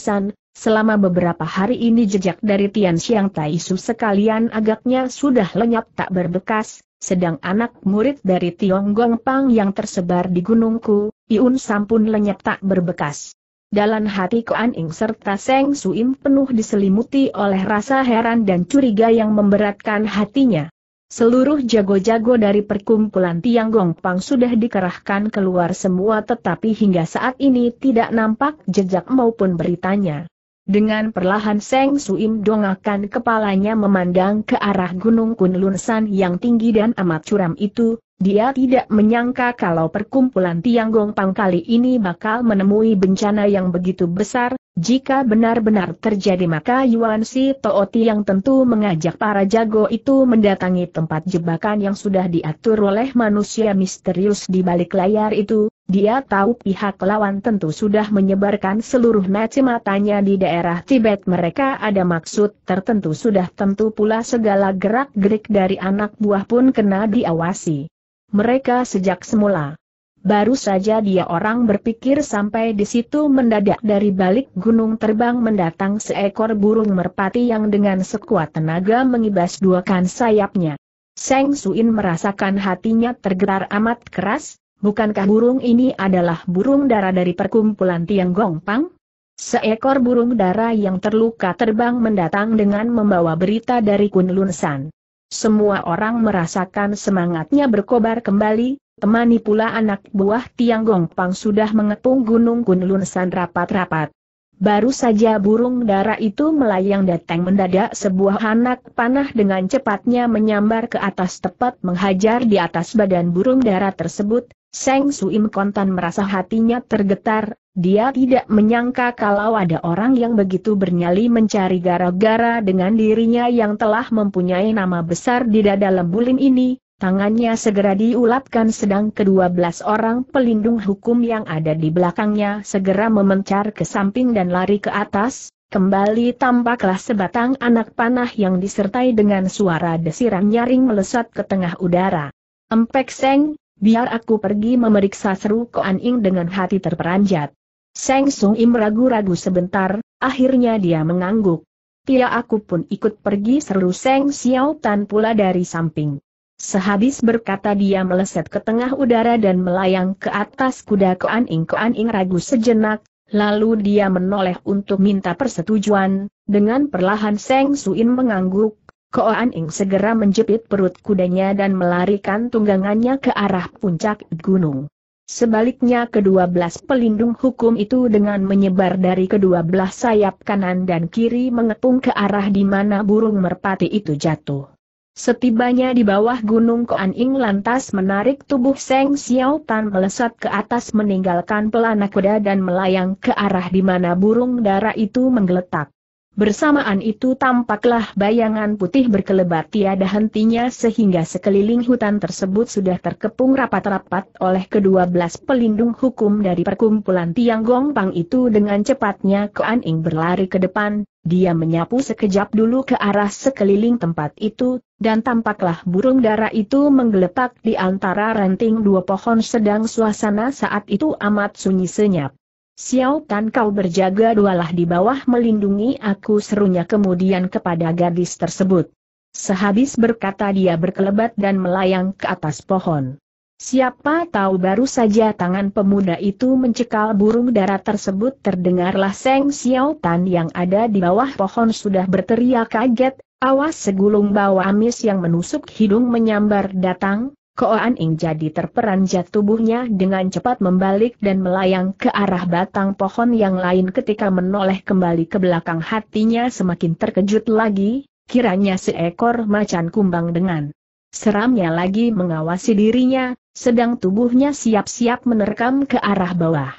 Selama beberapa hari ini jejak dari Tian Xiang Tai Su sekalian agaknya sudah lenyap tak berbekas, sedang anak murid dari Gong Pang yang tersebar di gunungku, Iun Sampun lenyap tak berbekas. Dalam hati Koan Ing serta Seng Suim penuh diselimuti oleh rasa heran dan curiga yang memberatkan hatinya. Seluruh jago-jago dari perkumpulan Tiang Pang sudah dikerahkan keluar semua tetapi hingga saat ini tidak nampak jejak maupun beritanya. Dengan perlahan Seng Suim dongakan kepalanya memandang ke arah gunung Kunlunsan yang tinggi dan amat curam itu, dia tidak menyangka kalau perkumpulan Tiang Gong Pang kali ini bakal menemui bencana yang begitu besar, jika benar-benar terjadi maka Yuan Si Tooti yang tentu mengajak para jago itu mendatangi tempat jebakan yang sudah diatur oleh manusia misterius di balik layar itu, dia tahu pihak lawan tentu sudah menyebarkan seluruh matanya di daerah Tibet mereka ada maksud tertentu sudah tentu pula segala gerak-gerik dari anak buah pun kena diawasi mereka sejak semula. Baru saja dia orang berpikir sampai di situ mendadak dari balik gunung terbang mendatang seekor burung merpati yang dengan sekuat tenaga mengibas dua kan sayapnya. Seng Suin merasakan hatinya tergerak amat keras, bukankah burung ini adalah burung dara dari perkumpulan Tiang Gong Pang? Seekor burung dara yang terluka terbang mendatang dengan membawa berita dari San. Semua orang merasakan semangatnya berkobar kembali, temani pula anak buah Tiang Gong Pang sudah mengepung gunung Kunlun rapat-rapat. Baru saja burung dara itu melayang datang mendadak sebuah anak panah dengan cepatnya menyambar ke atas tepat menghajar di atas badan burung dara tersebut, Seng Suim Kontan merasa hatinya tergetar, dia tidak menyangka kalau ada orang yang begitu bernyali mencari gara-gara dengan dirinya yang telah mempunyai nama besar di dada lembulim ini, tangannya segera diulapkan sedang kedua belas orang pelindung hukum yang ada di belakangnya segera memencar ke samping dan lari ke atas, kembali tampaklah sebatang anak panah yang disertai dengan suara desiran nyaring melesat ke tengah udara. Empek seng, biar aku pergi memeriksa seru Koan Ing dengan hati terperanjat. Seng Sung Im ragu-ragu sebentar, akhirnya dia mengangguk. Tia aku pun ikut pergi seru Seng Xiao Tan pula dari samping. Sehabis berkata dia meleset ke tengah udara dan melayang ke atas kuda Koan Ing Koan Ing ragu sejenak, lalu dia menoleh untuk minta persetujuan, dengan perlahan Seng Suin mengangguk, Koan Ing segera menjepit perut kudanya dan melarikan tunggangannya ke arah puncak gunung. Sebaliknya kedua belas pelindung hukum itu dengan menyebar dari kedua belah sayap kanan dan kiri mengepung ke arah di mana burung merpati itu jatuh. Setibanya di bawah gunung Koan Ing lantas menarik tubuh Seng Xiao Tan melesat ke atas meninggalkan pelana kuda dan melayang ke arah di mana burung dara itu menggeletak. Bersamaan itu tampaklah bayangan putih berkelebat tiada hentinya sehingga sekeliling hutan tersebut sudah terkepung rapat-rapat oleh kedua belas pelindung hukum dari perkumpulan Tiang Pang itu dengan cepatnya Kuan Ing berlari ke depan, dia menyapu sekejap dulu ke arah sekeliling tempat itu, dan tampaklah burung dara itu menggeletak di antara ranting dua pohon sedang suasana saat itu amat sunyi senyap. Xiao Tan, kau berjaga dualah di bawah melindungi aku serunya kemudian kepada gadis tersebut. Sehabis berkata dia berkelebat dan melayang ke atas pohon. Siapa tahu baru saja tangan pemuda itu mencekal burung darah tersebut terdengarlah Seng Xiao Tan yang ada di bawah pohon sudah berteriak kaget, awas segulung bawah amis yang menusuk hidung menyambar datang, Koan Ing jadi terperanjat tubuhnya dengan cepat membalik dan melayang ke arah batang pohon yang lain ketika menoleh kembali ke belakang hatinya semakin terkejut lagi, kiranya seekor macan kumbang dengan seramnya lagi mengawasi dirinya, sedang tubuhnya siap-siap menerkam ke arah bawah.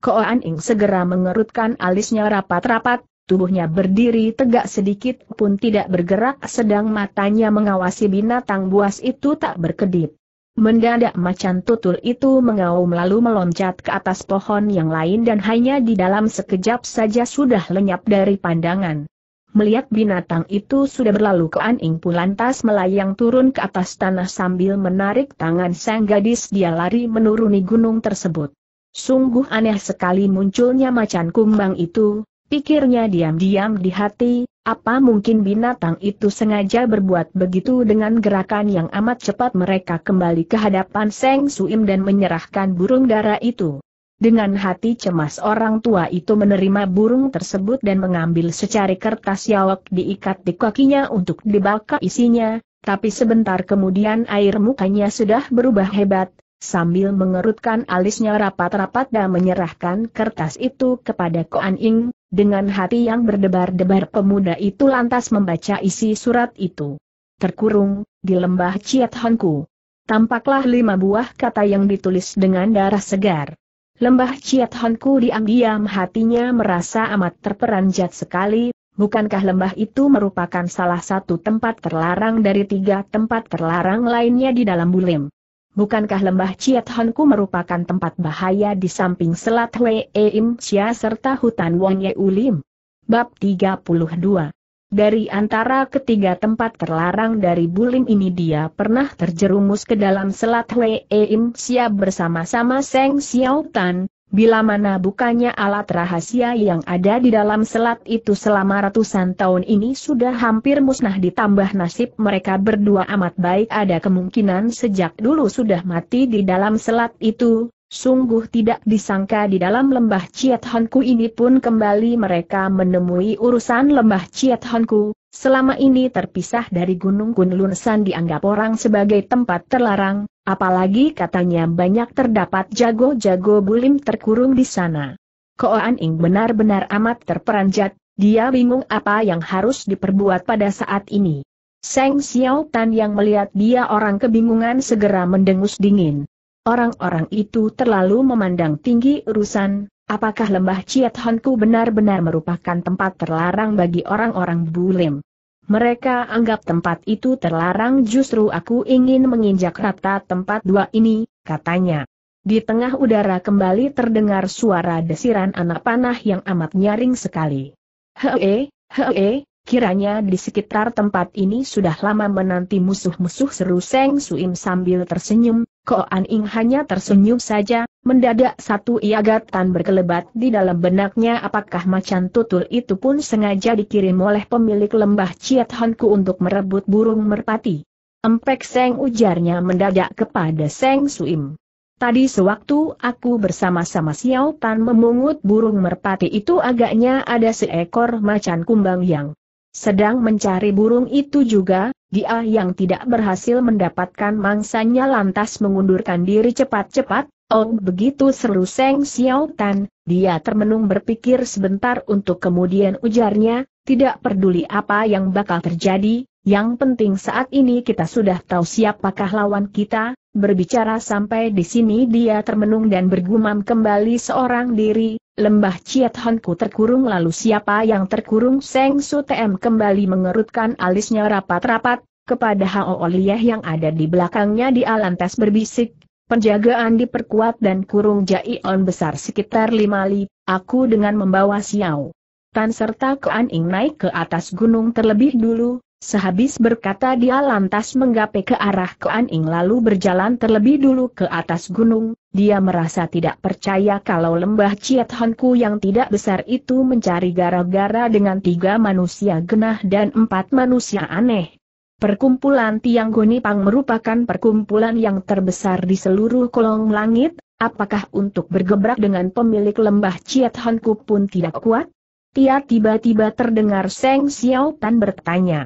Koan Ing segera mengerutkan alisnya rapat-rapat, Tubuhnya berdiri tegak sedikit pun tidak bergerak sedang matanya mengawasi binatang buas itu tak berkedip. Mendadak macan tutul itu mengaum lalu meloncat ke atas pohon yang lain dan hanya di dalam sekejap saja sudah lenyap dari pandangan. Melihat binatang itu sudah berlalu ke Aning pun lantas melayang turun ke atas tanah sambil menarik tangan sang gadis dia lari menuruni gunung tersebut. Sungguh aneh sekali munculnya macan kumbang itu, Pikirnya diam-diam di hati, apa mungkin binatang itu sengaja berbuat begitu dengan gerakan yang amat cepat mereka kembali ke hadapan Seng Suim dan menyerahkan burung darah itu. Dengan hati cemas orang tua itu menerima burung tersebut dan mengambil secari kertas yawak diikat di kakinya untuk dibakar isinya, tapi sebentar kemudian air mukanya sudah berubah hebat, sambil mengerutkan alisnya rapat-rapat dan menyerahkan kertas itu kepada Koan Ing, dengan hati yang berdebar-debar pemuda itu lantas membaca isi surat itu. Terkurung, di lembah Ciat Honku. Tampaklah lima buah kata yang ditulis dengan darah segar. Lembah Ciat Honku diam-diam hatinya merasa amat terperanjat sekali, bukankah lembah itu merupakan salah satu tempat terlarang dari tiga tempat terlarang lainnya di dalam bulim. Bukankah lembah Chiat Honku merupakan tempat bahaya di samping selat Wei Im Sia serta hutan Wong Ye Ulim? Bab 32 Dari antara ketiga tempat terlarang dari Bulim ini dia pernah terjerumus ke dalam selat Wei Im Sia bersama-sama Seng Xiao Tan, Bila mana bukannya alat rahasia yang ada di dalam selat itu selama ratusan tahun ini sudah hampir musnah ditambah nasib mereka berdua amat baik ada kemungkinan sejak dulu sudah mati di dalam selat itu, Sungguh tidak disangka di dalam lembah Ciat Honku ini pun kembali mereka menemui urusan lembah Ciat Honku, selama ini terpisah dari Gunung Kunlun San dianggap orang sebagai tempat terlarang, apalagi katanya banyak terdapat jago-jago bulim terkurung di sana. Koan Ing benar-benar amat terperanjat, dia bingung apa yang harus diperbuat pada saat ini. Seng Xiao Tan yang melihat dia orang kebingungan segera mendengus dingin. Orang-orang itu terlalu memandang tinggi urusan, apakah lembah Ciat Honku benar-benar merupakan tempat terlarang bagi orang-orang bulim. Mereka anggap tempat itu terlarang justru aku ingin menginjak rata tempat dua ini, katanya. Di tengah udara kembali terdengar suara desiran anak panah yang amat nyaring sekali. Hee, hee, kiranya di sekitar tempat ini sudah lama menanti musuh-musuh seru Seng Suim sambil tersenyum, Ko An Ing hanya tersenyum saja, mendadak satu iagatan berkelebat di dalam benaknya apakah macan tutul itu pun sengaja dikirim oleh pemilik lembah Ciat Hanku untuk merebut burung merpati. Empek Seng ujarnya mendadak kepada Seng Suim. Tadi sewaktu aku bersama-sama Xiao Tan memungut burung merpati itu agaknya ada seekor macan kumbang yang sedang mencari burung itu juga, dia yang tidak berhasil mendapatkan mangsanya lantas mengundurkan diri cepat-cepat, oh begitu seru Seng Xiao Tan, dia termenung berpikir sebentar untuk kemudian ujarnya, tidak peduli apa yang bakal terjadi, yang penting saat ini kita sudah tahu siapakah lawan kita, berbicara sampai di sini dia termenung dan bergumam kembali seorang diri, lembah Ciat Honku terkurung lalu siapa yang terkurung Seng Su TM kembali mengerutkan alisnya rapat-rapat, kepada Hao Oliah yang ada di belakangnya di alantas berbisik, penjagaan diperkuat dan kurung on besar sekitar lima li, aku dengan membawa Xiao. Tan serta Kuan Ing naik ke atas gunung terlebih dulu, Sehabis berkata dia lantas menggapai ke arah Koan Ing lalu berjalan terlebih dulu ke atas gunung, dia merasa tidak percaya kalau lembah Ciat Honku yang tidak besar itu mencari gara-gara dengan tiga manusia genah dan empat manusia aneh. Perkumpulan Tiang Goni Pang merupakan perkumpulan yang terbesar di seluruh kolong langit, apakah untuk bergebrak dengan pemilik lembah Ciat Honku pun tidak kuat? Tia tiba-tiba terdengar Seng Xiao Tan bertanya.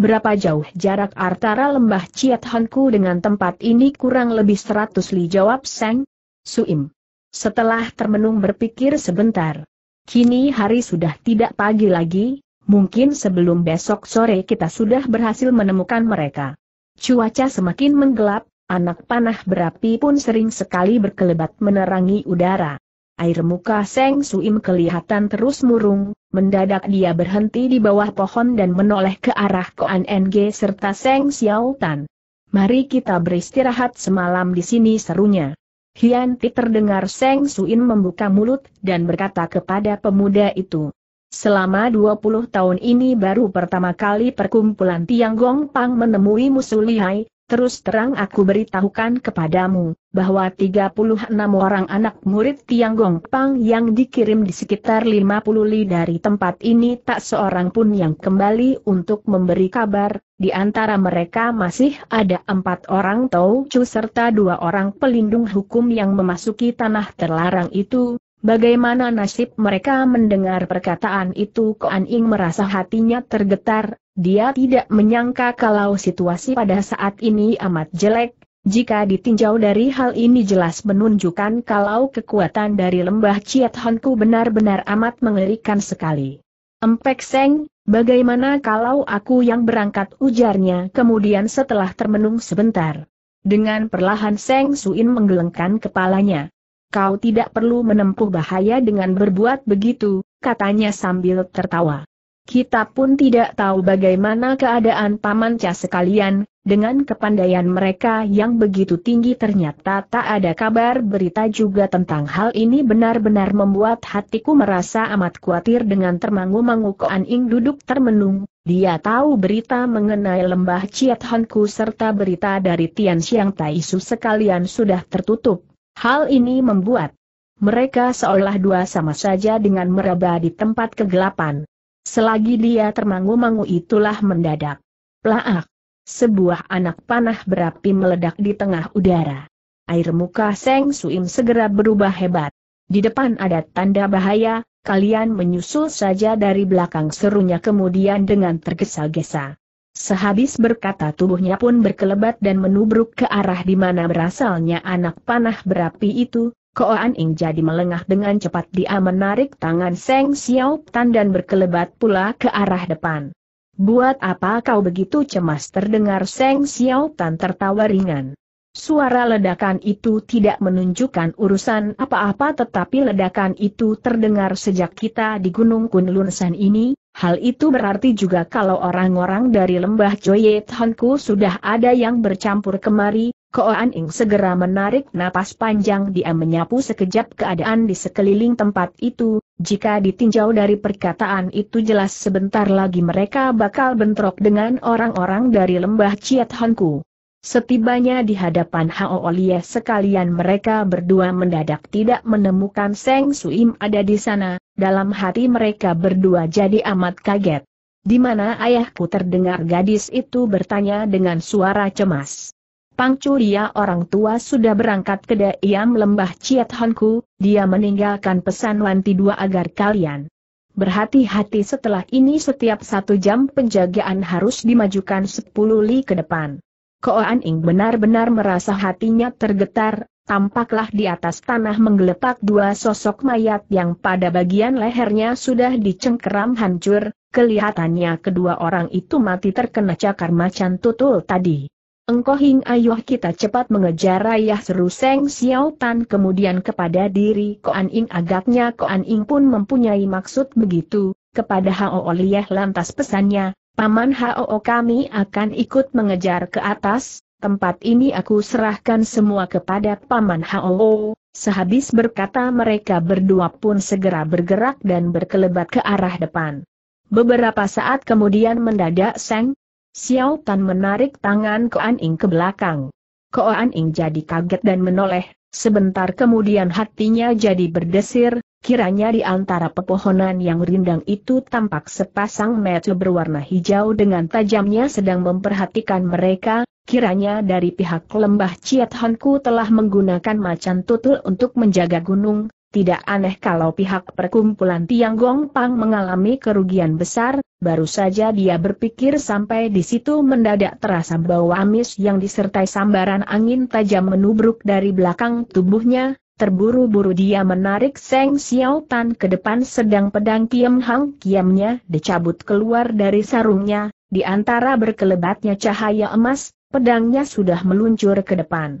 Berapa jauh jarak antara lembah Ciat Hanku dengan tempat ini kurang lebih seratus li jawab Seng? Suim. Setelah termenung berpikir sebentar. Kini hari sudah tidak pagi lagi, mungkin sebelum besok sore kita sudah berhasil menemukan mereka. Cuaca semakin menggelap, anak panah berapi pun sering sekali berkelebat menerangi udara. Air muka Seng Suim kelihatan terus murung, mendadak dia berhenti di bawah pohon dan menoleh ke arah Koan NG serta Seng Xiao Tan. Mari kita beristirahat semalam di sini serunya. Hian Ti terdengar Seng Suin membuka mulut dan berkata kepada pemuda itu. Selama 20 tahun ini baru pertama kali perkumpulan Tiang Gong Pang menemui musuh lihai, Terus terang aku beritahukan kepadamu, bahwa 36 orang anak murid Tiang Pang yang dikirim di sekitar 50 li dari tempat ini tak seorang pun yang kembali untuk memberi kabar, di antara mereka masih ada empat orang Tau Chu serta dua orang pelindung hukum yang memasuki tanah terlarang itu, Bagaimana nasib mereka mendengar perkataan itu Koan Ing merasa hatinya tergetar, dia tidak menyangka kalau situasi pada saat ini amat jelek, jika ditinjau dari hal ini jelas menunjukkan kalau kekuatan dari lembah Chiat Honku benar-benar amat mengerikan sekali. Empek Seng, bagaimana kalau aku yang berangkat ujarnya kemudian setelah termenung sebentar. Dengan perlahan Seng Suin menggelengkan kepalanya. Kau tidak perlu menempuh bahaya dengan berbuat begitu, katanya sambil tertawa. Kita pun tidak tahu bagaimana keadaan pamanca sekalian, dengan kepandaian mereka yang begitu tinggi ternyata tak ada kabar berita juga tentang hal ini benar-benar membuat hatiku merasa amat khawatir dengan termangu-mangu Koan Ing duduk termenung. Dia tahu berita mengenai lembah Ciat Hanku serta berita dari Tian Xiang Taisu sekalian sudah tertutup. Hal ini membuat mereka seolah dua sama saja dengan meraba di tempat kegelapan. Selagi dia termangu-mangu itulah mendadak. Plaak. Sebuah anak panah berapi meledak di tengah udara. Air muka Seng Suim segera berubah hebat. Di depan ada tanda bahaya, kalian menyusul saja dari belakang serunya kemudian dengan tergesa-gesa. Sehabis berkata tubuhnya pun berkelebat dan menubruk ke arah di mana berasalnya anak panah berapi itu, Ko An Ing jadi melengah dengan cepat dia menarik tangan Seng Xiao Tan dan berkelebat pula ke arah depan. Buat apa kau begitu cemas terdengar Seng Xiao Tan tertawa ringan. Suara ledakan itu tidak menunjukkan urusan apa-apa tetapi ledakan itu terdengar sejak kita di Gunung Kunlun San ini, hal itu berarti juga kalau orang-orang dari lembah Joyet Hanku sudah ada yang bercampur kemari, Koan Ing segera menarik napas panjang dia menyapu sekejap keadaan di sekeliling tempat itu, jika ditinjau dari perkataan itu jelas sebentar lagi mereka bakal bentrok dengan orang-orang dari lembah Ciat Hongku. Setibanya di hadapan Hao Olie sekalian mereka berdua mendadak tidak menemukan Seng Suim ada di sana, dalam hati mereka berdua jadi amat kaget. Di mana ayahku terdengar gadis itu bertanya dengan suara cemas. Pang Curia orang tua sudah berangkat ke Daiam Lembah Ciet Honku, dia meninggalkan pesan Wanti dua agar kalian berhati-hati setelah ini setiap satu jam penjagaan harus dimajukan sepuluh li ke depan. Koan Ing benar-benar merasa hatinya tergetar, tampaklah di atas tanah menggeletak dua sosok mayat yang pada bagian lehernya sudah dicengkeram hancur, kelihatannya kedua orang itu mati terkena cakar macan tutul tadi. Engkau Hing ayuh kita cepat mengejar ayah seru Seng Xiao Tan kemudian kepada diri Koan Ing agaknya Koan Ing pun mempunyai maksud begitu, kepada Hao Oliyah lantas pesannya, Paman Hao O kami akan ikut mengejar ke atas, tempat ini aku serahkan semua kepada Paman Hao. Sehabis berkata mereka berdua pun segera bergerak dan berkelebat ke arah depan. Beberapa saat kemudian mendadak Seng, Xiao Tan menarik tangan Koan Ing ke belakang. Koan Ing jadi kaget dan menoleh, sebentar kemudian hatinya jadi berdesir, kiranya di antara pepohonan yang rindang itu tampak sepasang mata berwarna hijau dengan tajamnya sedang memperhatikan mereka, kiranya dari pihak lembah Ciat Hanku telah menggunakan macan tutul untuk menjaga gunung, tidak aneh kalau pihak perkumpulan Tiang Gong Pang mengalami kerugian besar, baru saja dia berpikir sampai di situ mendadak terasa bau amis yang disertai sambaran angin tajam menubruk dari belakang tubuhnya, terburu-buru dia menarik Seng Xiao Tan ke depan sedang pedang Kiam Hang Kiamnya dicabut keluar dari sarungnya, di antara berkelebatnya cahaya emas, pedangnya sudah meluncur ke depan.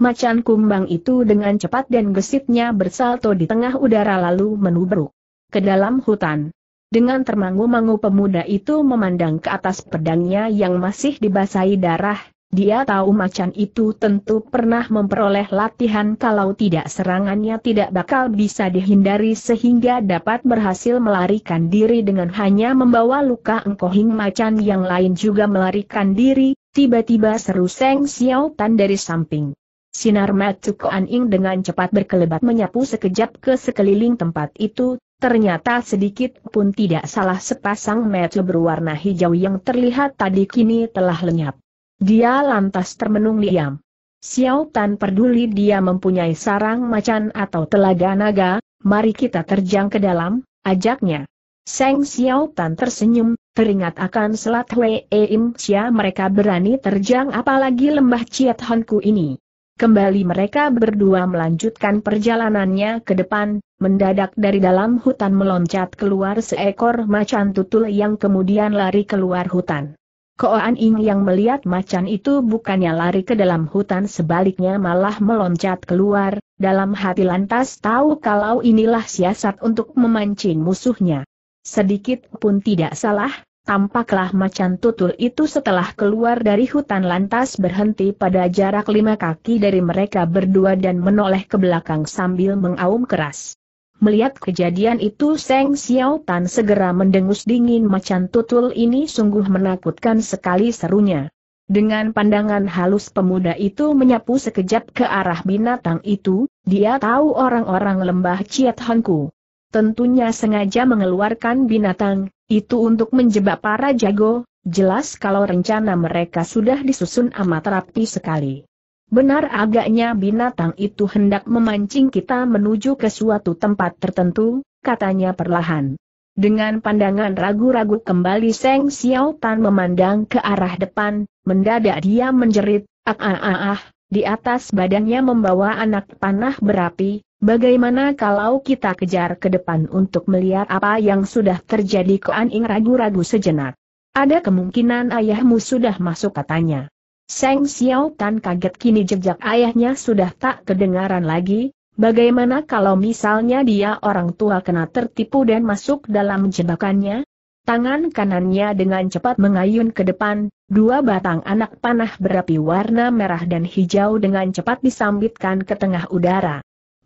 Macan kumbang itu dengan cepat dan gesitnya bersalto di tengah udara lalu menubruk ke dalam hutan. Dengan termangu-mangu pemuda itu memandang ke atas pedangnya yang masih dibasahi darah, dia tahu macan itu tentu pernah memperoleh latihan kalau tidak serangannya tidak bakal bisa dihindari sehingga dapat berhasil melarikan diri dengan hanya membawa luka engkohing macan yang lain juga melarikan diri, tiba-tiba seru Seng Xiao Tan dari samping. Sinar Matsu Ing dengan cepat berkelebat menyapu sekejap ke sekeliling tempat itu, ternyata sedikit pun tidak salah sepasang mata berwarna hijau yang terlihat tadi kini telah lenyap. Dia lantas termenung diam. Xiao Tan peduli dia mempunyai sarang macan atau telaga naga, mari kita terjang ke dalam, ajaknya. Seng Xiao Tan tersenyum, teringat akan selat Wei Im Xia mereka berani terjang apalagi lembah Ciat Honku ini. Kembali mereka berdua melanjutkan perjalanannya ke depan, mendadak dari dalam hutan meloncat keluar seekor macan tutul yang kemudian lari keluar hutan. Koan Ing yang melihat macan itu bukannya lari ke dalam hutan sebaliknya malah meloncat keluar, dalam hati lantas tahu kalau inilah siasat untuk memancing musuhnya. Sedikit pun tidak salah, Tampaklah macan tutul itu setelah keluar dari hutan lantas berhenti pada jarak lima kaki dari mereka berdua dan menoleh ke belakang sambil mengaum keras. Melihat kejadian itu Seng Xiao Tan segera mendengus dingin macan tutul ini sungguh menakutkan sekali serunya. Dengan pandangan halus pemuda itu menyapu sekejap ke arah binatang itu, dia tahu orang-orang lembah Ciat Hongku. Tentunya sengaja mengeluarkan binatang itu untuk menjebak para jago, jelas kalau rencana mereka sudah disusun amat rapi sekali. Benar agaknya binatang itu hendak memancing kita menuju ke suatu tempat tertentu, katanya perlahan. Dengan pandangan ragu-ragu kembali Seng Xiao Tan memandang ke arah depan, mendadak dia menjerit, ah ah ah ah, di atas badannya membawa anak panah berapi, Bagaimana kalau kita kejar ke depan untuk melihat apa yang sudah terjadi An Ing ragu-ragu sejenak. Ada kemungkinan ayahmu sudah masuk katanya. Seng Xiao Tan kaget kini jejak ayahnya sudah tak kedengaran lagi, bagaimana kalau misalnya dia orang tua kena tertipu dan masuk dalam jebakannya? Tangan kanannya dengan cepat mengayun ke depan, dua batang anak panah berapi warna merah dan hijau dengan cepat disambitkan ke tengah udara.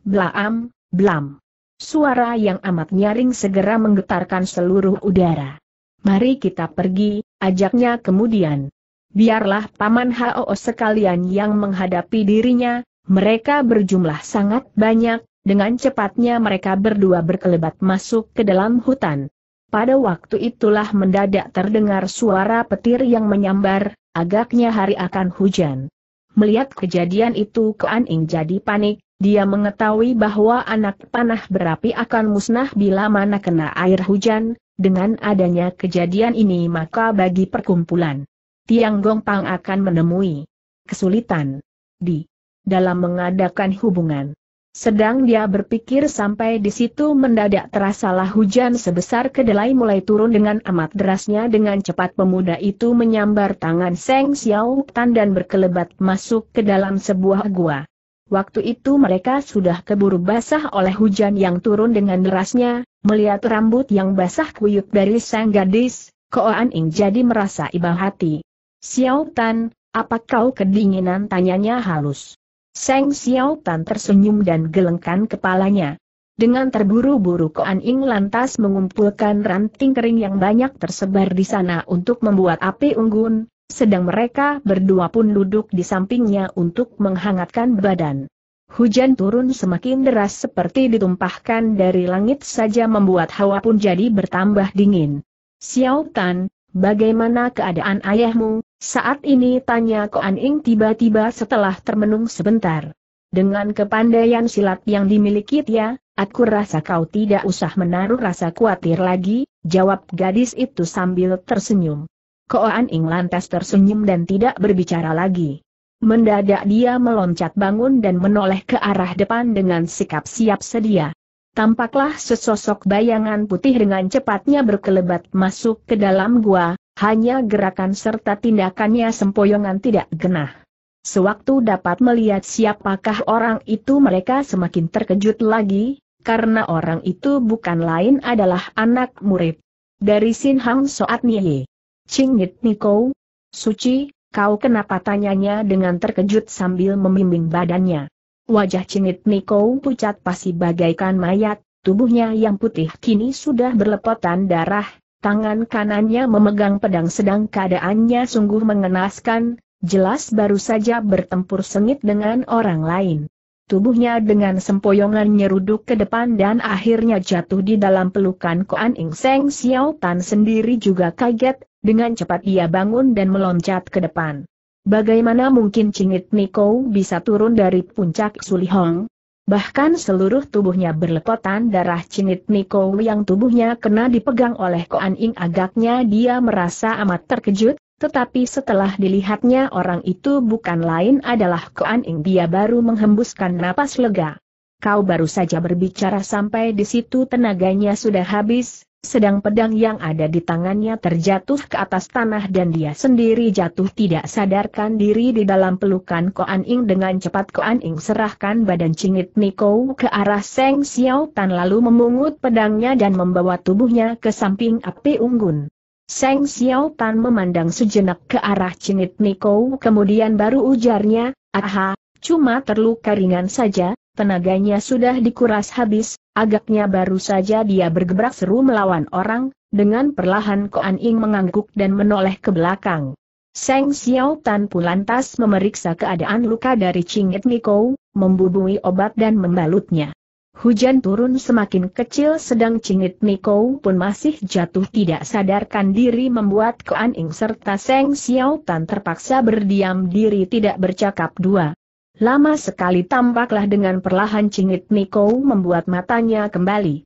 Blaam, blam. Suara yang amat nyaring segera menggetarkan seluruh udara. Mari kita pergi, ajaknya kemudian. Biarlah Paman Hao sekalian yang menghadapi dirinya, mereka berjumlah sangat banyak, dengan cepatnya mereka berdua berkelebat masuk ke dalam hutan. Pada waktu itulah mendadak terdengar suara petir yang menyambar, agaknya hari akan hujan. Melihat kejadian itu Kuan Ing jadi panik, dia mengetahui bahwa anak panah berapi akan musnah bila mana kena air hujan, dengan adanya kejadian ini maka bagi perkumpulan Tiang Gong Pang akan menemui kesulitan di dalam mengadakan hubungan. Sedang dia berpikir sampai di situ mendadak terasalah hujan sebesar kedelai mulai turun dengan amat derasnya dengan cepat pemuda itu menyambar tangan Seng Xiao Tan dan berkelebat masuk ke dalam sebuah gua. Waktu itu mereka sudah keburu basah oleh hujan yang turun dengan derasnya, melihat rambut yang basah kuyuk dari sang gadis, Koan Ing jadi merasa iba hati. Xiao Tan, apa kau kedinginan tanyanya halus. Seng Xiao Tan tersenyum dan gelengkan kepalanya. Dengan terburu-buru Koan Ing lantas mengumpulkan ranting kering yang banyak tersebar di sana untuk membuat api unggun, sedang mereka berdua pun duduk di sampingnya untuk menghangatkan badan. Hujan turun semakin deras seperti ditumpahkan dari langit saja membuat hawa pun jadi bertambah dingin. Xiao Tan, bagaimana keadaan ayahmu? Saat ini tanya Koan Ing tiba-tiba setelah termenung sebentar. Dengan kepandaian silat yang dimiliki dia, aku rasa kau tidak usah menaruh rasa khawatir lagi, jawab gadis itu sambil tersenyum. Koan Ing lantas tersenyum dan tidak berbicara lagi. Mendadak dia meloncat bangun dan menoleh ke arah depan dengan sikap siap sedia. Tampaklah sesosok bayangan putih dengan cepatnya berkelebat masuk ke dalam gua, hanya gerakan serta tindakannya sempoyongan tidak genah. Sewaktu dapat melihat siapakah orang itu mereka semakin terkejut lagi, karena orang itu bukan lain adalah anak murid. Dari Sin Hang Soat Nye. Cingit Niko. Suci, kau kenapa tanyanya dengan terkejut sambil membimbing badannya. Wajah Cingit Niko pucat pasti bagaikan mayat, tubuhnya yang putih kini sudah berlepotan darah, tangan kanannya memegang pedang sedang keadaannya sungguh mengenaskan, jelas baru saja bertempur sengit dengan orang lain. Tubuhnya dengan sempoyongan nyeruduk ke depan dan akhirnya jatuh di dalam pelukan Koan Ing Seng Xiao Tan sendiri juga kaget, dengan cepat ia bangun dan meloncat ke depan. Bagaimana mungkin Cingit Niko bisa turun dari puncak Sulihong? Bahkan seluruh tubuhnya berlepotan darah Cingit Niko yang tubuhnya kena dipegang oleh Koan Ing agaknya dia merasa amat terkejut, tetapi setelah dilihatnya orang itu bukan lain adalah Koan Ing dia baru menghembuskan napas lega. Kau baru saja berbicara sampai di situ tenaganya sudah habis, sedang pedang yang ada di tangannya terjatuh ke atas tanah dan dia sendiri jatuh tidak sadarkan diri di dalam pelukan Koan Ing dengan cepat Koan Ing serahkan badan cingit Niko ke arah Seng Xiao Tan lalu memungut pedangnya dan membawa tubuhnya ke samping api unggun. Seng Xiao Tan memandang sejenak ke arah cingit Niko kemudian baru ujarnya, aha, cuma terluka ringan saja, tenaganya sudah dikuras habis, Agaknya baru saja dia bergebrak seru melawan orang, dengan perlahan Koan Ing mengangguk dan menoleh ke belakang. Seng Xiao Tan pun lantas memeriksa keadaan luka dari Cingit Miko, membubui obat dan membalutnya. Hujan turun semakin kecil sedang Cingit Miko pun masih jatuh tidak sadarkan diri membuat Koan Ing serta Seng Xiao Tan terpaksa berdiam diri tidak bercakap dua. Lama sekali tampaklah dengan perlahan cingit Niko membuat matanya kembali.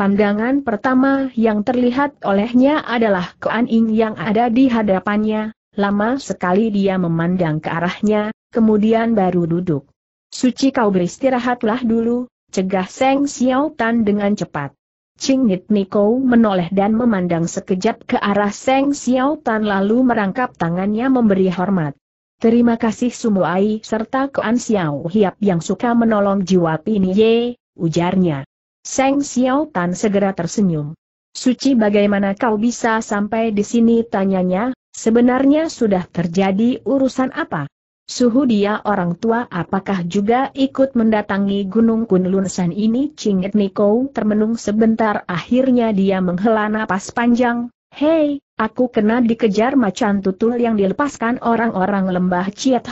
Pandangan pertama yang terlihat olehnya adalah Kuan Ing yang ada di hadapannya, lama sekali dia memandang ke arahnya, kemudian baru duduk. Suci kau beristirahatlah dulu, cegah Seng Xiao Tan dengan cepat. Cingit Niko menoleh dan memandang sekejap ke arah Seng Xiao Tan lalu merangkap tangannya memberi hormat. Terima kasih Sumuai serta Kuan Xiao Hiap yang suka menolong jiwa Pini Ye, ujarnya. Seng Xiao Tan segera tersenyum. Suci bagaimana kau bisa sampai di sini tanyanya, sebenarnya sudah terjadi urusan apa? Suhu dia orang tua apakah juga ikut mendatangi Gunung Kunlun San ini? Cinget Niko termenung sebentar akhirnya dia menghela napas panjang, Hei, aku kena dikejar macan tutul yang dilepaskan orang-orang lembah Ciat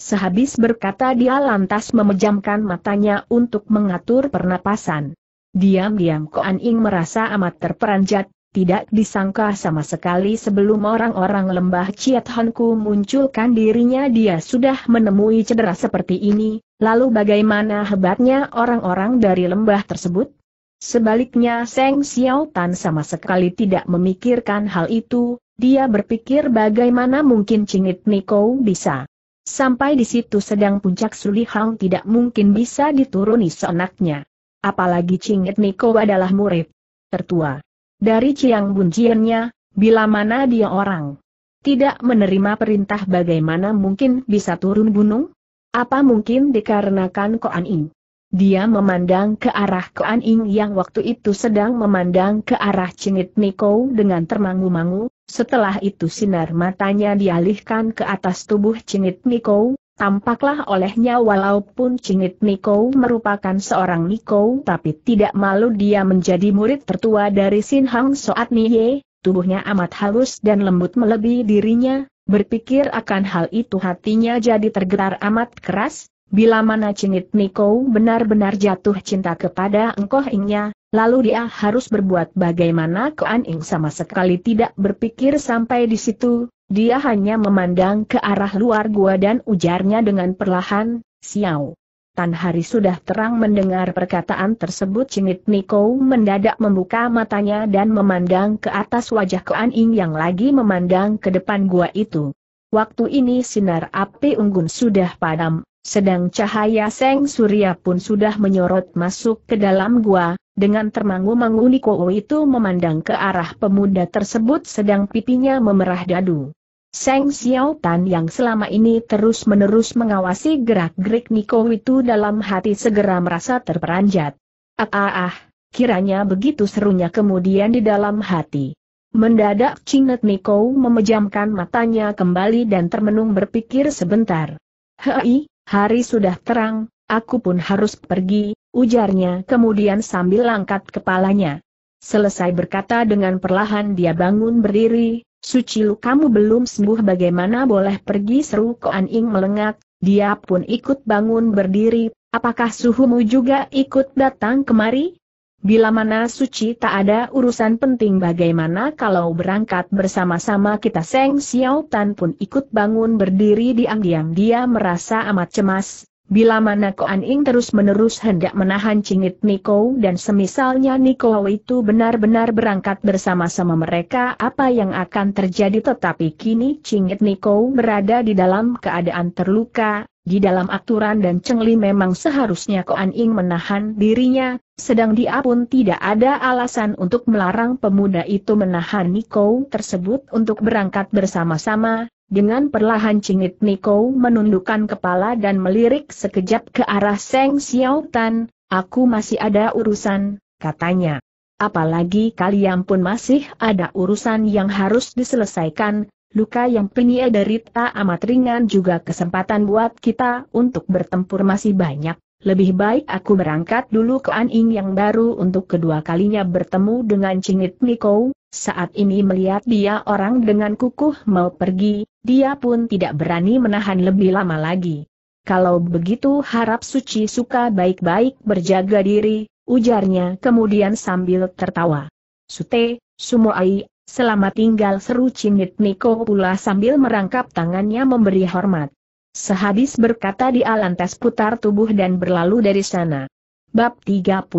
sehabis berkata dia lantas memejamkan matanya untuk mengatur pernapasan. Diam-diam Koan Ing merasa amat terperanjat, tidak disangka sama sekali sebelum orang-orang lembah Ciat munculkan dirinya dia sudah menemui cedera seperti ini, lalu bagaimana hebatnya orang-orang dari lembah tersebut? Sebaliknya Seng Xiao Tan sama sekali tidak memikirkan hal itu, dia berpikir bagaimana mungkin Cingit Niko bisa. Sampai di situ sedang puncak hang tidak mungkin bisa dituruni seenaknya. Apalagi Cingit Niko adalah murid tertua. Dari Ciang Bunjiannya, bila mana dia orang tidak menerima perintah bagaimana mungkin bisa turun gunung? Apa mungkin dikarenakan Koan Ing? Dia memandang ke arah Kuan Ing yang waktu itu sedang memandang ke arah Cingit Niko dengan termangu-mangu, setelah itu sinar matanya dialihkan ke atas tubuh Cingit Niko, tampaklah olehnya walaupun Cingit Niko merupakan seorang Niko tapi tidak malu dia menjadi murid tertua dari Sin Hang Soat Nye. tubuhnya amat halus dan lembut melebihi dirinya, berpikir akan hal itu hatinya jadi tergerak amat keras, Bila mana Cinit Niko benar-benar jatuh cinta kepada engkau ingnya, lalu dia harus berbuat bagaimana ke Aning sama sekali tidak berpikir sampai di situ, dia hanya memandang ke arah luar gua dan ujarnya dengan perlahan, siau. Tan Hari sudah terang mendengar perkataan tersebut Cinit Niko mendadak membuka matanya dan memandang ke atas wajah ke Ing yang lagi memandang ke depan gua itu. Waktu ini sinar api unggun sudah padam, sedang cahaya Seng Surya pun sudah menyorot masuk ke dalam gua, dengan termangu-mangu Niko itu memandang ke arah pemuda tersebut sedang pipinya memerah dadu. Seng Xiao Tan yang selama ini terus-menerus mengawasi gerak-gerik Niko itu dalam hati segera merasa terperanjat. Ah ah ah, kiranya begitu serunya kemudian di dalam hati. Mendadak Cingnet Niko memejamkan matanya kembali dan termenung berpikir sebentar. Hei, Hari sudah terang, aku pun harus pergi, ujarnya kemudian sambil angkat kepalanya. Selesai berkata dengan perlahan dia bangun berdiri, Suci lu kamu belum sembuh bagaimana boleh pergi seru Koan Ing melengak, dia pun ikut bangun berdiri, apakah suhumu juga ikut datang kemari? Bila mana suci tak ada urusan penting bagaimana kalau berangkat bersama-sama kita Seng Xiao Tan pun ikut bangun berdiri diam-diam dia merasa amat cemas. Bila mana Koan Ing terus-menerus hendak menahan cingit Niko dan semisalnya Niko itu benar-benar berangkat bersama-sama mereka apa yang akan terjadi tetapi kini cingit Niko berada di dalam keadaan terluka, di dalam aturan dan cengli memang seharusnya Koan Ing menahan dirinya, sedang dia pun tidak ada alasan untuk melarang pemuda itu menahan Niko tersebut untuk berangkat bersama-sama, dengan perlahan cingit Niko menundukkan kepala dan melirik sekejap ke arah Seng Xiaotan. aku masih ada urusan, katanya. Apalagi kalian pun masih ada urusan yang harus diselesaikan, luka yang dari derita amat ringan juga kesempatan buat kita untuk bertempur masih banyak. Lebih baik aku berangkat dulu ke Aning yang baru untuk kedua kalinya bertemu dengan Cingit Niko. Saat ini melihat dia orang dengan kukuh mau pergi, dia pun tidak berani menahan lebih lama lagi. Kalau begitu harap suci suka baik-baik berjaga diri, ujarnya kemudian sambil tertawa. Sute, Sumoai Selamat tinggal seru cingit Niko pula sambil merangkap tangannya memberi hormat. Sehabis berkata di lantas putar tubuh dan berlalu dari sana. Bab 33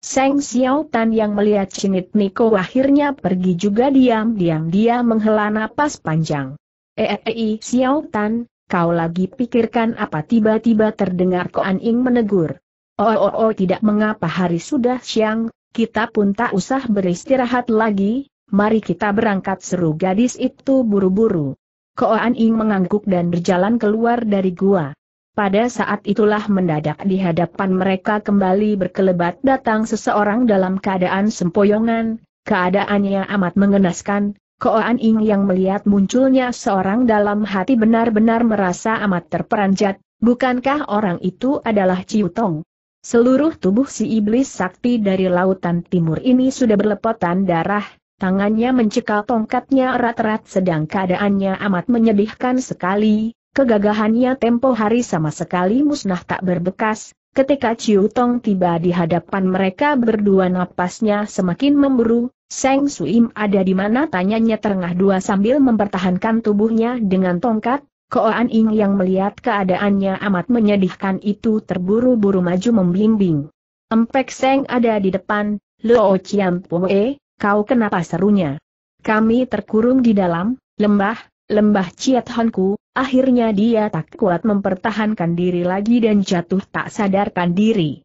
Seng Xiao Tan yang melihat Cingit Niko akhirnya pergi juga diam-diam dia menghela nafas panjang. Eei eh, eh, eh, Xiao Tan, kau lagi pikirkan apa tiba-tiba terdengar Koan Ing menegur. Oh, oh, oh tidak mengapa hari sudah siang, kita pun tak usah beristirahat lagi, mari kita berangkat seru gadis itu buru-buru. Koan Ing mengangguk dan berjalan keluar dari gua. Pada saat itulah mendadak di hadapan mereka kembali berkelebat datang seseorang dalam keadaan sempoyongan, keadaannya amat mengenaskan, Koan Ing yang melihat munculnya seorang dalam hati benar-benar merasa amat terperanjat, bukankah orang itu adalah Ciu Tong? Seluruh tubuh si iblis sakti dari lautan timur ini sudah berlepotan darah, Tangannya mencekal tongkatnya erat-erat sedang keadaannya amat menyedihkan sekali, kegagahannya tempo hari sama sekali musnah tak berbekas, ketika Chiu Tong tiba di hadapan mereka berdua napasnya semakin memburu, Seng Suim ada di mana tanyanya terengah dua sambil mempertahankan tubuhnya dengan tongkat, Koan Ing yang melihat keadaannya amat menyedihkan itu terburu-buru maju membimbing. Empek Seng ada di depan, Luo Chiam Pue, Kau kenapa serunya? Kami terkurung di dalam, lembah, lembah Ciat akhirnya dia tak kuat mempertahankan diri lagi dan jatuh tak sadarkan diri.